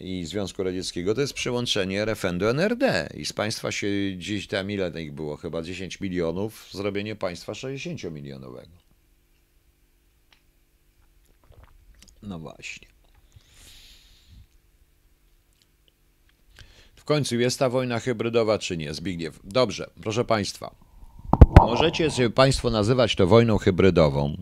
i Związku Radzieckiego, to jest przyłączenie refendu NRD. I z państwa się dziś tam ile ich było? Chyba 10 milionów, zrobienie państwa 60 milionowego. No właśnie. W końcu jest ta wojna hybrydowa, czy nie? Zbigniew. Dobrze, proszę Państwa. Możecie sobie Państwo nazywać to wojną hybrydową.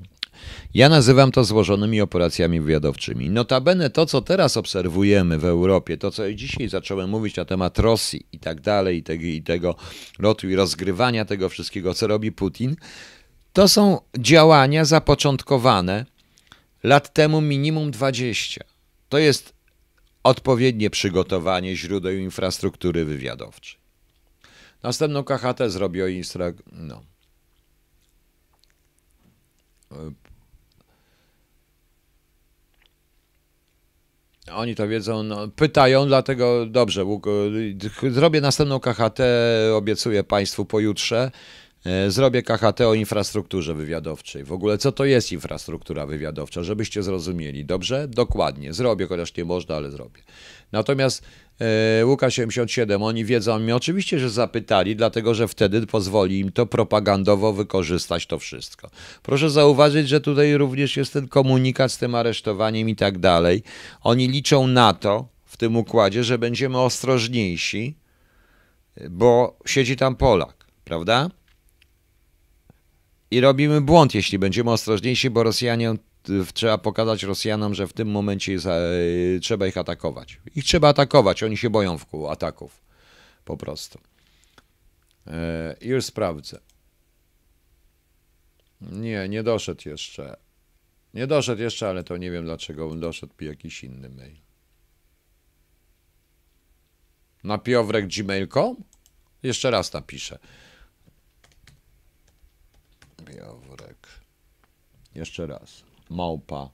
Ja nazywam to złożonymi operacjami wywiadowczymi. Notabene to, co teraz obserwujemy w Europie, to, co dzisiaj zacząłem mówić na temat Rosji i tak dalej, i tego, i tego lotu, i rozgrywania tego wszystkiego, co robi Putin, to są działania zapoczątkowane lat temu minimum 20. To jest odpowiednie przygotowanie źródeł infrastruktury wywiadowczej. Następną KHT zrobi Instra... No. E, oni to wiedzą, no, pytają, dlatego dobrze, zrobię następną KHT, obiecuję Państwu pojutrze. E, zrobię KHT o infrastrukturze wywiadowczej. W ogóle co to jest infrastruktura wywiadowcza, żebyście zrozumieli. Dobrze? Dokładnie. Zrobię, chociaż nie można, ale zrobię. Natomiast e, Łukasz 77, oni wiedzą mi oczywiście, że zapytali, dlatego że wtedy pozwoli im to propagandowo wykorzystać to wszystko. Proszę zauważyć, że tutaj również jest ten komunikat z tym aresztowaniem i tak dalej. Oni liczą na to w tym układzie, że będziemy ostrożniejsi, bo siedzi tam Polak, prawda? i robimy błąd, jeśli będziemy ostrożniejsi, bo Rosjanie y, trzeba pokazać Rosjanom, że w tym momencie y, trzeba ich atakować. Ich trzeba atakować, oni się boją w wkół ataków. Po prostu. E, już sprawdzę. Nie, nie doszedł jeszcze. Nie doszedł jeszcze, ale to nie wiem dlaczego doszedł jakiś inny mail. Na piowrek gmail.com? Jeszcze raz napiszę. Biawrek. Jeszcze raz. Małpa.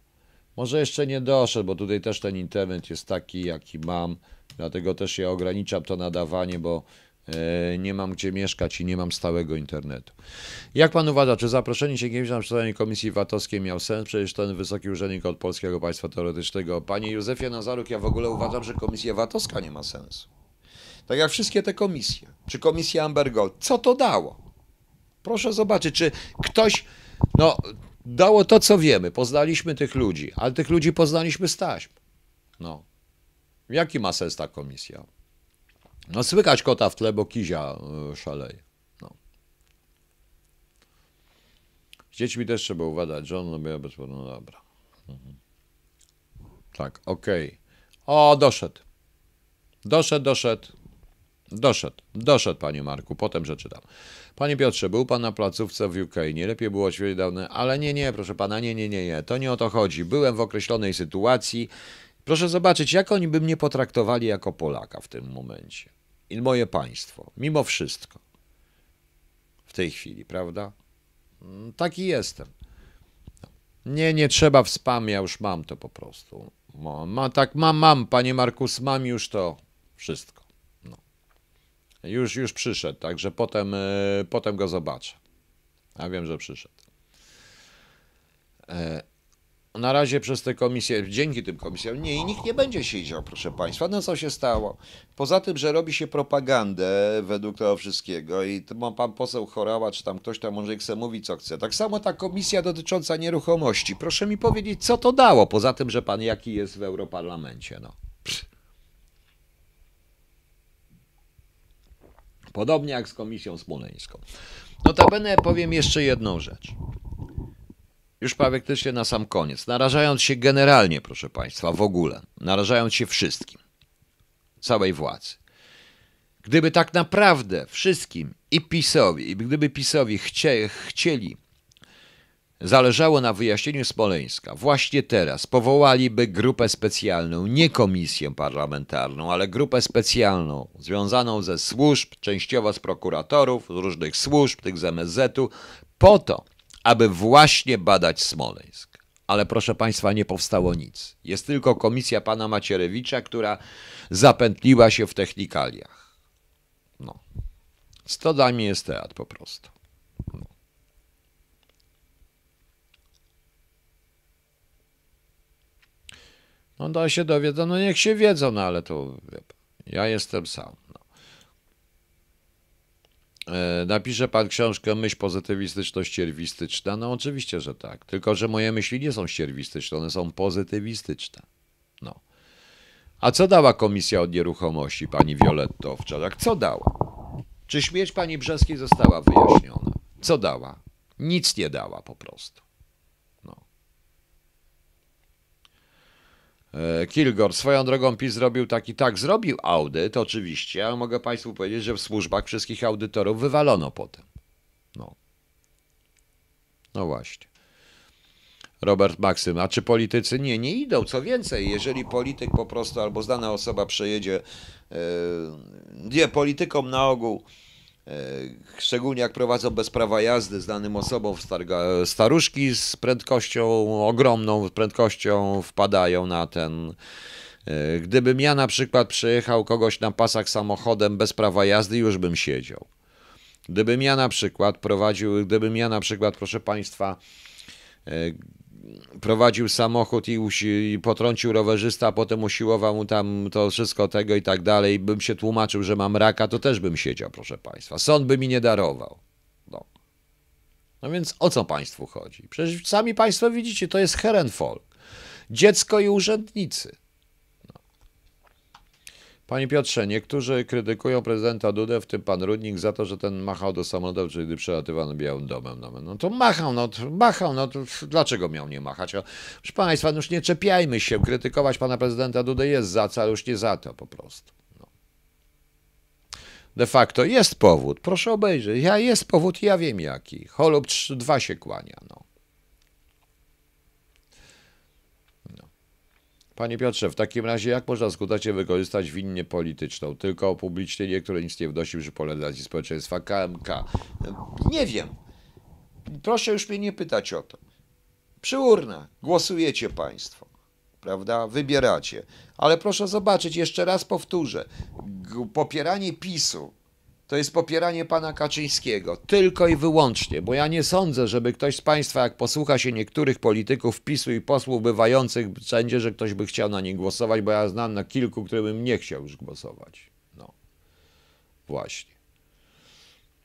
Może jeszcze nie doszedł, bo tutaj też ten internet jest taki, jaki mam. Dlatego też ja ograniczam to nadawanie, bo e, nie mam gdzie mieszkać i nie mam stałego internetu. Jak pan uważa, czy zaproszenie się kimś na przedstawienie Komisji VAT-owskiej miał sens? Przecież ten wysoki urzędnik od Polskiego Państwa Teoretycznego. Panie Józefie Nazaruk, ja w ogóle uważam, że Komisja VAT-owska nie ma sensu. Tak jak wszystkie te komisje. Czy Komisja Amber Gold. Co to dało? Proszę zobaczyć, czy ktoś, no, dało to, co wiemy. Poznaliśmy tych ludzi, ale tych ludzi poznaliśmy z taśm. No. Jaki ma sens ta komisja? No, słychać kota w tle, bo kizia e, szaleje. No. Z dziećmi też trzeba uważać. John, no, bez... no dobra. Mhm. Tak, okej. Okay. O, doszedł. Doszedł, doszedł. Doszedł, doszedł, panie Marku, potem przeczytam. Panie Piotrze, był pan na placówce w UK, nie lepiej było świecie dawno ale nie, nie, proszę pana, nie, nie, nie, nie, to nie o to chodzi. Byłem w określonej sytuacji. Proszę zobaczyć, jak oni by mnie potraktowali jako Polaka w tym momencie. I moje państwo, mimo wszystko. W tej chwili, prawda? Mm, taki jestem. Nie, nie trzeba w spam, ja już mam to po prostu. Ma, ma, tak, mam, mam, panie Markus, mam już to wszystko. Już, już przyszedł, także potem, e, potem go zobaczę. Ja wiem, że przyszedł. E, na razie przez te komisje, dzięki tym komisjom, nie, i nikt nie będzie siedział, proszę Państwa. No co się stało? Poza tym, że robi się propagandę według tego wszystkiego i mam pan poseł Chorała, czy tam ktoś tam może chce mówić, co chce. Tak samo ta komisja dotycząca nieruchomości. Proszę mi powiedzieć, co to dało, poza tym, że pan jaki jest w Europarlamencie, no. Psz. Podobnie jak z Komisją Smoleńską. Notabene powiem jeszcze jedną rzecz. Już praktycznie na sam koniec. Narażając się generalnie, proszę Państwa, w ogóle, narażając się wszystkim, całej władzy. Gdyby tak naprawdę wszystkim i PiSowi, i gdyby PiSowi chcieli zależało na wyjaśnieniu Smoleńska, właśnie teraz powołaliby grupę specjalną, nie komisję parlamentarną, ale grupę specjalną związaną ze służb, częściowo z prokuratorów, z różnych służb, tych z MSZ-u, po to, aby właśnie badać Smoleńsk. Ale proszę Państwa, nie powstało nic. Jest tylko komisja pana Macierewicza, która zapętliła się w technikaliach. No. mnie jest teatr po prostu. No to się dowiedzą, no niech się wiedzą, no ale to ja jestem sam. No. E, napisze pan książkę Myśl pozytywistyczno-ścierwistyczna? No oczywiście, że tak. Tylko, że moje myśli nie są ścierwistyczne, one są pozytywistyczne. No. A co dała Komisja od Nieruchomości, pani Violetto wczoraj? Co dała? Czy śmierć pani Brzeskiej została wyjaśniona? Co dała? Nic nie dała po prostu. E, Kilgor, swoją drogą PiS zrobił taki, tak, zrobił audyt oczywiście, ale mogę Państwu powiedzieć, że w służbach wszystkich audytorów wywalono potem. No. No właśnie. Robert Maksym, a czy politycy? Nie, nie idą. Co więcej, jeżeli polityk po prostu albo znana osoba przejedzie, yy, nie, politykom na ogół E, szczególnie jak prowadzą bez prawa jazdy z danym osobą, staruszki z prędkością ogromną prędkością wpadają na ten. E, gdybym ja na przykład przejechał kogoś na pasach samochodem bez prawa jazdy, już bym siedział. Gdybym ja na przykład prowadził, gdybym ja na przykład, proszę Państwa, e, prowadził samochód i, usi- i potrącił rowerzysta, a potem usiłował mu tam to wszystko tego i tak dalej, bym się tłumaczył, że mam raka, to też bym siedział, proszę Państwa. Sąd by mi nie darował. No, no więc o co Państwu chodzi? Przecież sami Państwo widzicie, to jest herenfolk. Dziecko i urzędnicy. Panie Piotrze, niektórzy krytykują prezydenta Dudę, w tym pan Rudnik, za to, że ten machał do samolotów, czyli gdy przelatywano Białym Domem. No, no to machał, no to machał, no to dlaczego miał nie machać? No, proszę Państwa, no już nie czepiajmy się, krytykować pana prezydenta Dudę jest za co, ale już nie za to po prostu. No. De facto jest powód, proszę obejrzeć, ja jest powód, ja wiem jaki. Holub 2 się kłania, no. Panie Piotrze, w takim razie jak można skutecznie wykorzystać winnie polityczną? Tylko publicznie, niektóre nic nie wnosi przy polaryzacji społeczeństwa KMK. Nie wiem. Proszę już mnie nie pytać o to. Przy urnach głosujecie Państwo, prawda? Wybieracie. Ale proszę zobaczyć, jeszcze raz powtórzę. Popieranie PiSu to jest popieranie pana Kaczyńskiego. Tylko i wyłącznie, bo ja nie sądzę, żeby ktoś z państwa, jak posłucha się niektórych polityków PiSu i posłów bywających wszędzie, że ktoś by chciał na nich głosować, bo ja znam na kilku, którym bym nie chciał już głosować. No. Właśnie.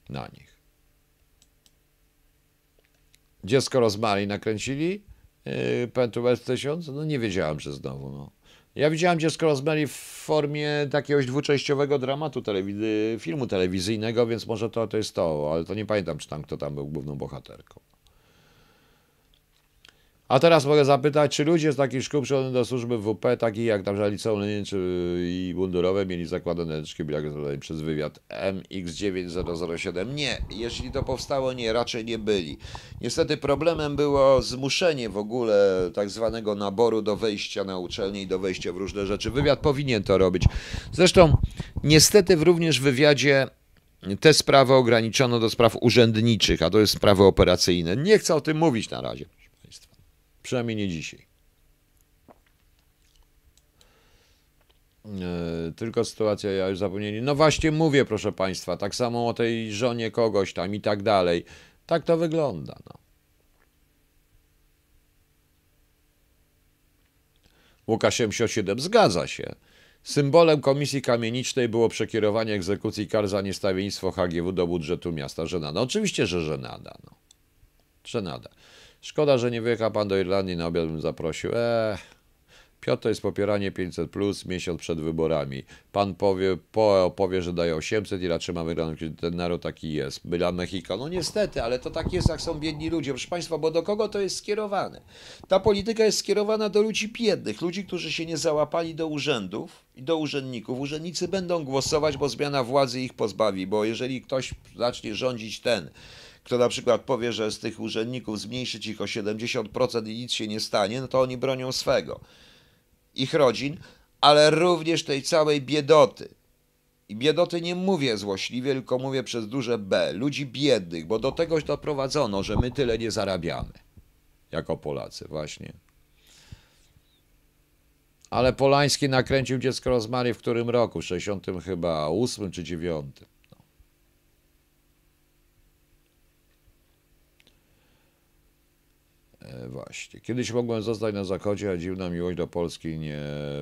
Na nich. Dziecko rozmali nakręcili? Yy, Pentuel 1000? No nie wiedziałem, że znowu, no. Ja widziałem dziecko Rosemary w formie takiego dwuczęściowego dramatu, telewizy, filmu telewizyjnego, więc może to, to jest to, ale to nie pamiętam, czy tam kto tam był główną bohaterką. A teraz mogę zapytać, czy ludzie z takich szkół przychodzący do służby w WP, takich jak tam przykład Lenin, czy y, i mundurowe, mieli zakładane ręczki, jak zadali przez wywiad MX9007? Nie, jeśli to powstało, nie, raczej nie byli. Niestety problemem było zmuszenie w ogóle tak zwanego naboru do wejścia na uczelnię i do wejścia w różne rzeczy. Wywiad powinien to robić. Zresztą, niestety również w wywiadzie te sprawy ograniczono do spraw urzędniczych, a to jest sprawy operacyjne. Nie chcę o tym mówić na razie. Przynajmniej nie dzisiaj. E, tylko sytuacja, ja już zapomnieli. No właśnie mówię, proszę Państwa, tak samo o tej żonie kogoś tam i tak dalej. Tak to wygląda. No. Łukasz 77 zgadza się. Symbolem Komisji Kamienicznej było przekierowanie egzekucji kar za niestawieństwo HGW do budżetu miasta. Żenada. Oczywiście, że żenada. No. Żenada. Szkoda, że nie wyjechał pan do Irlandii, na obiad bym zaprosił. Eee, Piotr to jest popieranie 500 plus miesiąc przed wyborami. Pan powie, po, że daje 800 i raczej ma wygrać, kiedy ten naród taki jest. Byla Mexico. No niestety, ale to tak jest, jak są biedni ludzie. Proszę Państwa, bo do kogo to jest skierowane? Ta polityka jest skierowana do ludzi biednych, ludzi, którzy się nie załapali do urzędów i do urzędników. Urzędnicy będą głosować, bo zmiana władzy ich pozbawi, bo jeżeli ktoś zacznie rządzić ten, kto na przykład powie, że z tych urzędników zmniejszyć ich o 70% i nic się nie stanie, no to oni bronią swego, ich rodzin, ale również tej całej biedoty. I biedoty nie mówię złośliwie, tylko mówię przez duże B, ludzi biednych, bo do tego doprowadzono, że my tyle nie zarabiamy, jako Polacy, właśnie. Ale Polański nakręcił Dziecko Rozmary w którym roku? W 68 chyba, 8 czy 9. E, właśnie. Kiedyś mogłem zostać na Zachodzie, a dziwna miłość do Polski nie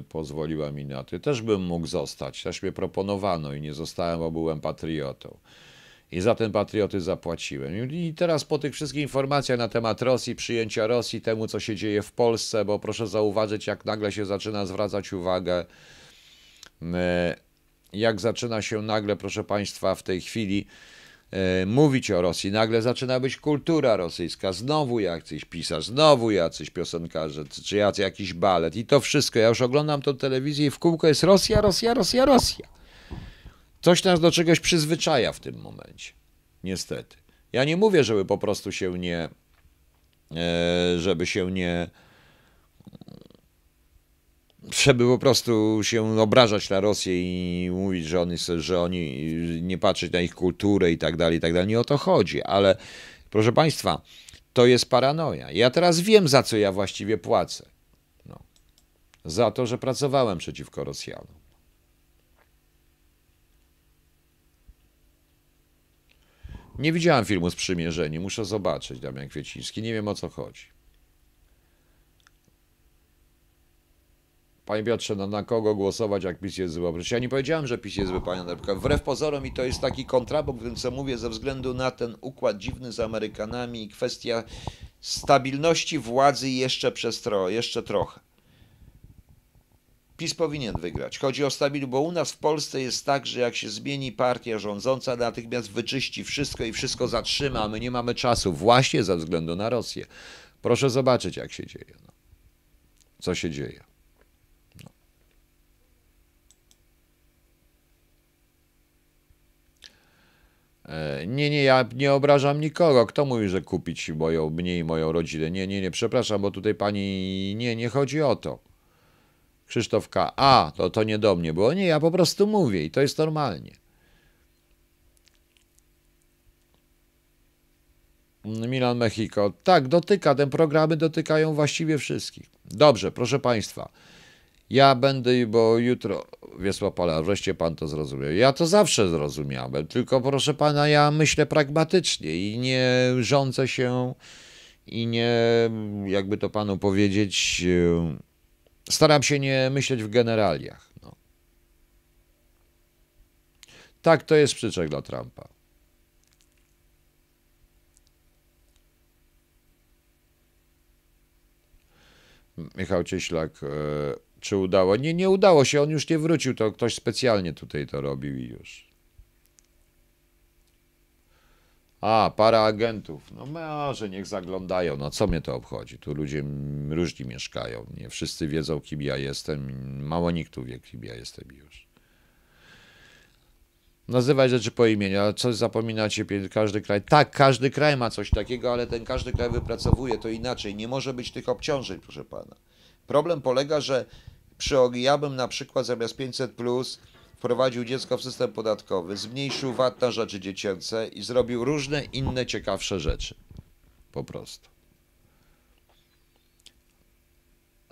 pozwoliła mi na to. Też bym mógł zostać, też mnie proponowano i nie zostałem, bo byłem patriotą. I za ten patriotyzm zapłaciłem. I teraz po tych wszystkich informacjach na temat Rosji, przyjęcia Rosji, temu co się dzieje w Polsce, bo proszę zauważyć, jak nagle się zaczyna zwracać uwagę, e, jak zaczyna się nagle, proszę Państwa, w tej chwili E, mówić o Rosji. Nagle zaczyna być kultura rosyjska, znowu jacyś pisarz, znowu jacyś piosenkarze, czy jakiś balet i to wszystko. Ja już oglądam to telewizję i w kółko jest Rosja, Rosja, Rosja, Rosja. Coś nas do czegoś przyzwyczaja w tym momencie, niestety. Ja nie mówię, żeby po prostu się nie, e, żeby się nie żeby po prostu się obrażać na Rosję i mówić, że oni, że oni nie patrzeć na ich kulturę i tak dalej, i tak dalej. Nie o to chodzi, ale proszę Państwa, to jest paranoia. Ja teraz wiem, za co ja właściwie płacę. No. Za to, że pracowałem przeciwko Rosjanom. Nie widziałem filmu z przymierzeniem, muszę zobaczyć, Damian Kwieciński, nie wiem o co chodzi. Panie Piotrze, no na kogo głosować, jak PiS jest zły? Przecież ja nie powiedziałem, że PiS jest zły, panie Andrzejka. Wbrew pozorom i to jest taki kontrabok w tym, co mówię, ze względu na ten układ dziwny z Amerykanami i kwestia stabilności władzy jeszcze przez tro, jeszcze trochę. PiS powinien wygrać. Chodzi o stabilność, bo u nas w Polsce jest tak, że jak się zmieni partia rządząca, natychmiast wyczyści wszystko i wszystko zatrzyma, a my nie mamy czasu właśnie ze względu na Rosję. Proszę zobaczyć, jak się dzieje. No. Co się dzieje. E, nie, nie, ja nie obrażam nikogo. Kto mówi, że kupić moją, mnie i moją rodzinę? Nie, nie, nie, przepraszam, bo tutaj pani... Nie, nie chodzi o to. Krzysztof K. A, to, to nie do mnie było. Nie, ja po prostu mówię i to jest normalnie. Milan Mexico. Tak, dotyka, te programy dotykają właściwie wszystkich. Dobrze, proszę Państwa. Ja będę, bo jutro, Wiesław Pala, wreszcie pan to zrozumiał. Ja to zawsze zrozumiałem, tylko proszę pana, ja myślę pragmatycznie i nie rządzę się i nie, jakby to panu powiedzieć, e, staram się nie myśleć w generaliach. No. Tak, to jest przyczek dla Trumpa. Michał Cieślak, e, czy udało. Nie, nie udało się, on już nie wrócił, to ktoś specjalnie tutaj to robił i już. A, para agentów. No że niech zaglądają. No co mnie to obchodzi? Tu ludzie różni mieszkają. Nie wszyscy wiedzą, kim ja jestem. Mało nikt tu wie, kim ja jestem już. Nazywać rzeczy po imieniu, A coś zapominacie, każdy kraj. Tak, każdy kraj ma coś takiego, ale ten każdy kraj wypracowuje to inaczej. Nie może być tych obciążeń, proszę pana. Problem polega, że przy ogi, ja bym na przykład zamiast 500 plus wprowadził dziecko w system podatkowy, zmniejszył VAT na rzeczy dziecięce i zrobił różne inne ciekawsze rzeczy. Po prostu.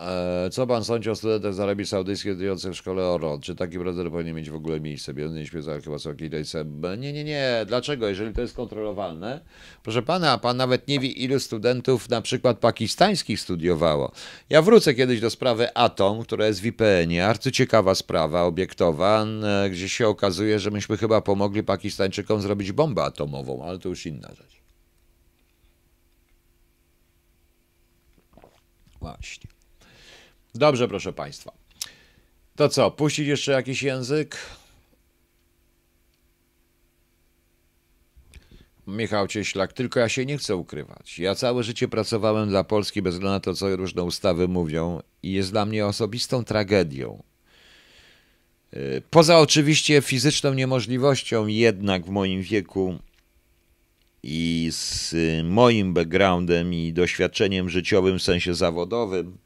E, co pan sądzi o studentach z Arabii Saudyjskiej studiujących w szkole ORO? Czy taki proceder powinien mieć w ogóle miejsce? Biedny śpiewa chyba co Nie, nie, nie. Dlaczego? Jeżeli to jest kontrolowalne, proszę pana, pan nawet nie wie, ilu studentów na przykład pakistańskich studiowało. Ja wrócę kiedyś do sprawy Atom, która jest w IPN-ie. Arcyciekawa sprawa, obiektowa, e, gdzie się okazuje, że myśmy chyba pomogli Pakistańczykom zrobić bombę atomową, ale to już inna rzecz. Właśnie. Dobrze, proszę Państwa. To co, puścić jeszcze jakiś język? Michał Cieślak, tylko ja się nie chcę ukrywać. Ja całe życie pracowałem dla Polski bez względu na to, co różne ustawy mówią, i jest dla mnie osobistą tragedią. Y, poza oczywiście fizyczną niemożliwością, jednak w moim wieku i z moim backgroundem i doświadczeniem życiowym w sensie zawodowym,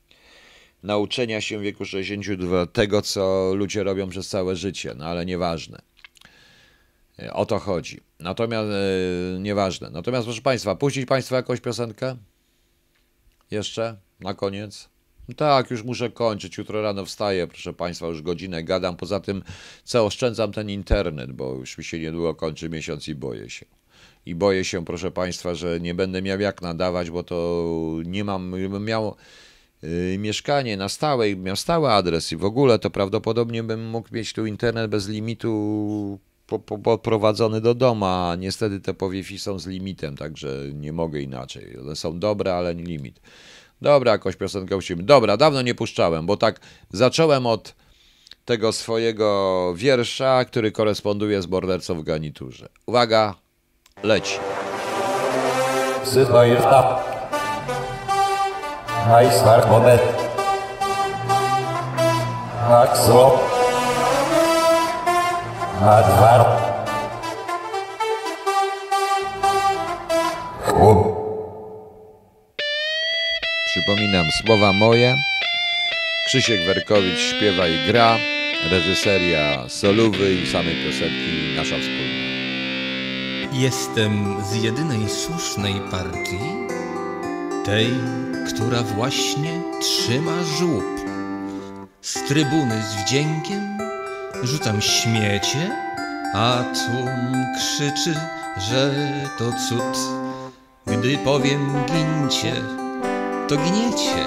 nauczenia się w wieku 62 tego, co ludzie robią przez całe życie, no ale nieważne. E, o to chodzi. Natomiast yy, nieważne. Natomiast proszę Państwa, puścić Państwa jakąś piosenkę? Jeszcze? Na koniec? No tak, już muszę kończyć. Jutro rano wstaję, proszę Państwa, już godzinę gadam. Poza tym, co oszczędzam ten internet, bo już mi się niedługo kończy miesiąc i boję się. I boję się, proszę Państwa, że nie będę miał jak nadawać, bo to nie mam, miał Y, mieszkanie na stałe i miał stały adres i w ogóle, to prawdopodobnie bym mógł mieć tu internet bez limitu poprowadzony do doma. a niestety te powiefi są z limitem, także nie mogę inaczej. One są dobre, ale nie limit. Dobra, jakoś piosenkę musimy. Dobra, dawno nie puszczałem, bo tak zacząłem od tego swojego wiersza, który koresponduje z mordercą w garniturze. Uwaga, leci. Sypa jest High Smart Monet Axlo tak, Adwar Chłop Przypominam, słowa moje. Krzysiek Werkowicz śpiewa i gra. Reżyseria Soluwy i same piosenki nasza wspólna. Jestem z jedynej słusznej partii, tej która właśnie trzyma żłób. Z trybuny z wdziękiem rzucam śmiecie, a tłum krzyczy, że to cud. Gdy powiem gincie, to gniecie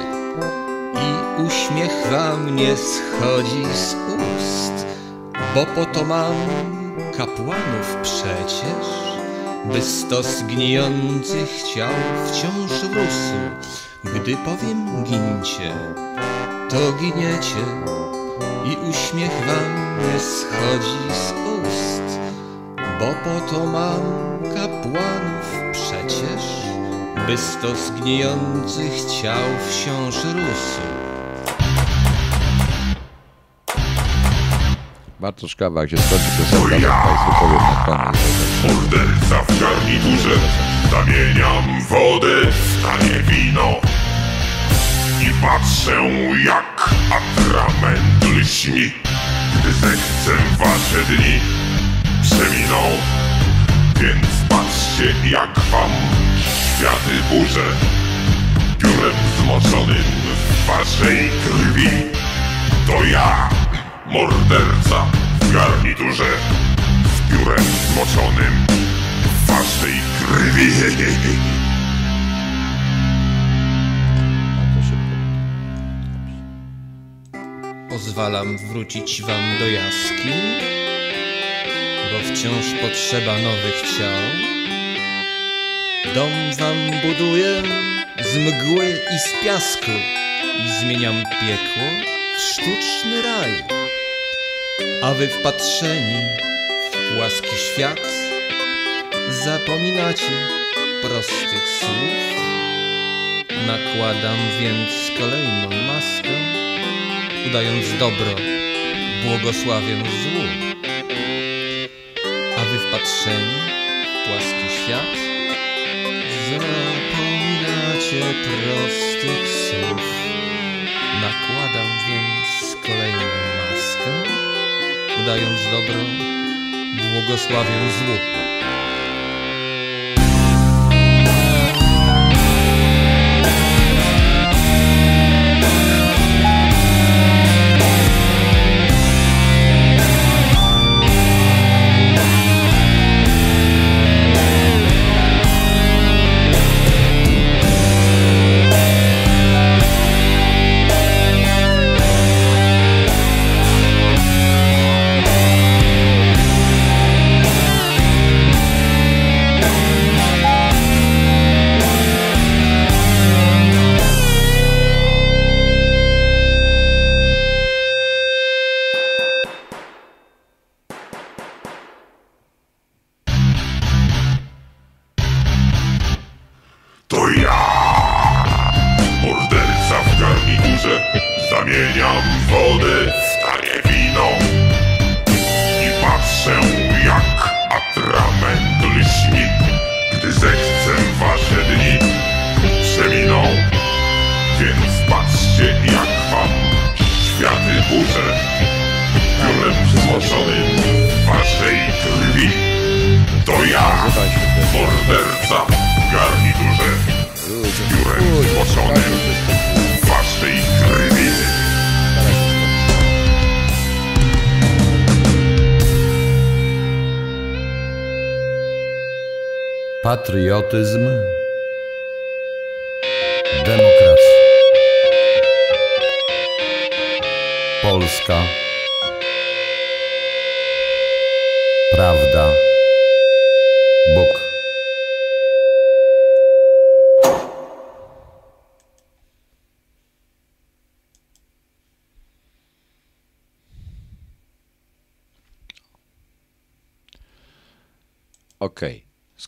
i uśmiech wam nie schodzi z ust, bo po to mam kapłanów przecież by stos gnijących ciał wciąż rósł. Gdy powiem gincie, to giniecie i uśmiech wam nie schodzi z ust, bo po to mam kapłanów przecież, by stos gnijących ciał wciąż rósł. Bardzo Bartosz jak się skończy piosenka, to Państwu powiem na koniec. Morderca w garniturze, zamieniam wodę, w stanie wino. I patrzę jak atrament lśni, gdy zechcę wasze dni przeminą. Więc patrzcie jak wam światy burzę, piórem zmoczonym w waszej krwi. To ja! Morderca w garniturze Z piórem moczonym Waszej krwi Pozwalam wrócić wam do jaskiń Bo wciąż potrzeba nowych ciał Dom wam buduję z mgły i z piasku I zmieniam piekło w sztuczny raj a wy wpatrzeni w płaski świat Zapominacie prostych słów Nakładam więc kolejną maskę Udając dobro, błogosławię zło A wy wpatrzeni w płaski świat Zapominacie prostych słów dając dobro, błogosławię zło.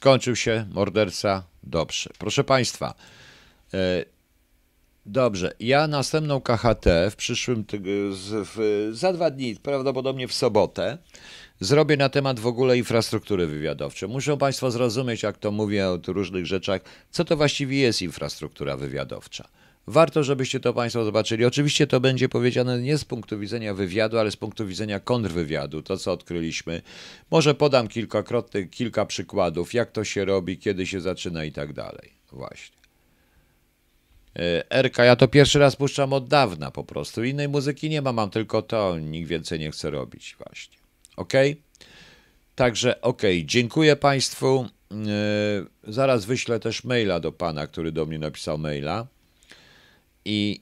skończył się morderca dobrze. Proszę Państwa, e, dobrze, ja następną KHT w przyszłym tygodniu, za dwa dni, prawdopodobnie w sobotę, zrobię na temat w ogóle infrastruktury wywiadowczej. Muszą Państwo zrozumieć, jak to mówię o różnych rzeczach, co to właściwie jest infrastruktura wywiadowcza. Warto, żebyście to Państwo zobaczyli. Oczywiście to będzie powiedziane nie z punktu widzenia wywiadu, ale z punktu widzenia kontrwywiadu, to co odkryliśmy. Może podam kilkakrotnie kilka przykładów, jak to się robi, kiedy się zaczyna i tak dalej. Właśnie. Erka, ja to pierwszy raz puszczam od dawna po prostu. Innej muzyki nie ma, mam tylko to, nikt więcej nie chce robić, właśnie. Ok? Także ok, dziękuję Państwu. Yy, zaraz wyślę też maila do Pana, który do mnie napisał maila. I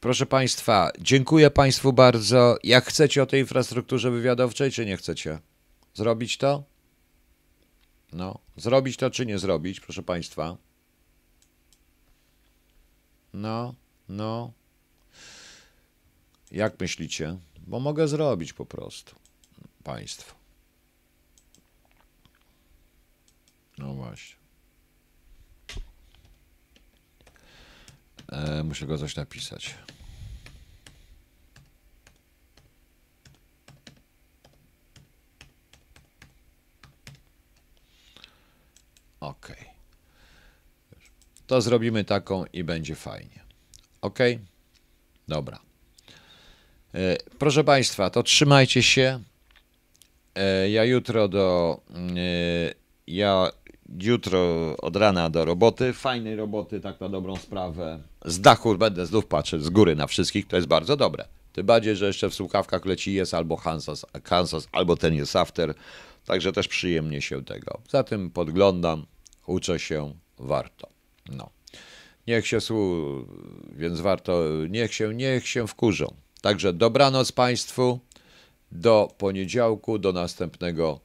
proszę Państwa, dziękuję Państwu bardzo. Jak chcecie o tej infrastrukturze wywiadowczej, czy nie chcecie? Zrobić to? No, zrobić to, czy nie zrobić, proszę Państwa? No, no. Jak myślicie? Bo mogę zrobić po prostu. Państwo. No właśnie. E, muszę go coś napisać. OK. To zrobimy taką i będzie fajnie. OK? Dobra. E, proszę Państwa, to trzymajcie się. E, ja jutro do. Mm, e, ja jutro od rana do roboty, fajnej roboty, tak na dobrą sprawę. Z dachu będę znów patrzeć z góry na wszystkich, to jest bardzo dobre. Tym bardziej, że jeszcze w słuchawkach leci jest albo Kansas, Kansas albo ten jest after, także też przyjemnie się tego. Za tym podglądam, uczę się, warto. No. Niech się słu, więc warto, niech się, niech się wkurzą. Także dobranoc Państwu, do poniedziałku, do następnego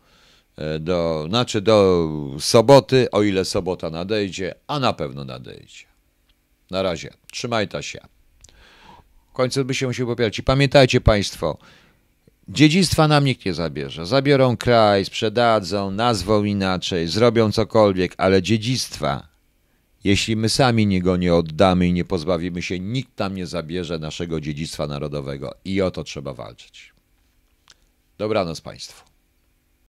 E, do, znaczy do soboty, o ile sobota nadejdzie, a na pewno nadejdzie. Na razie, trzymaj ta się. W końcu by się musiał popierać. I pamiętajcie Państwo, dziedzictwa nam nikt nie zabierze. Zabiorą kraj, sprzedadzą, nazwą inaczej, zrobią cokolwiek, ale dziedzictwa, jeśli my sami niego nie oddamy i nie pozbawimy się, nikt tam nie zabierze naszego dziedzictwa narodowego. I o to trzeba walczyć. Dobranoc Państwu.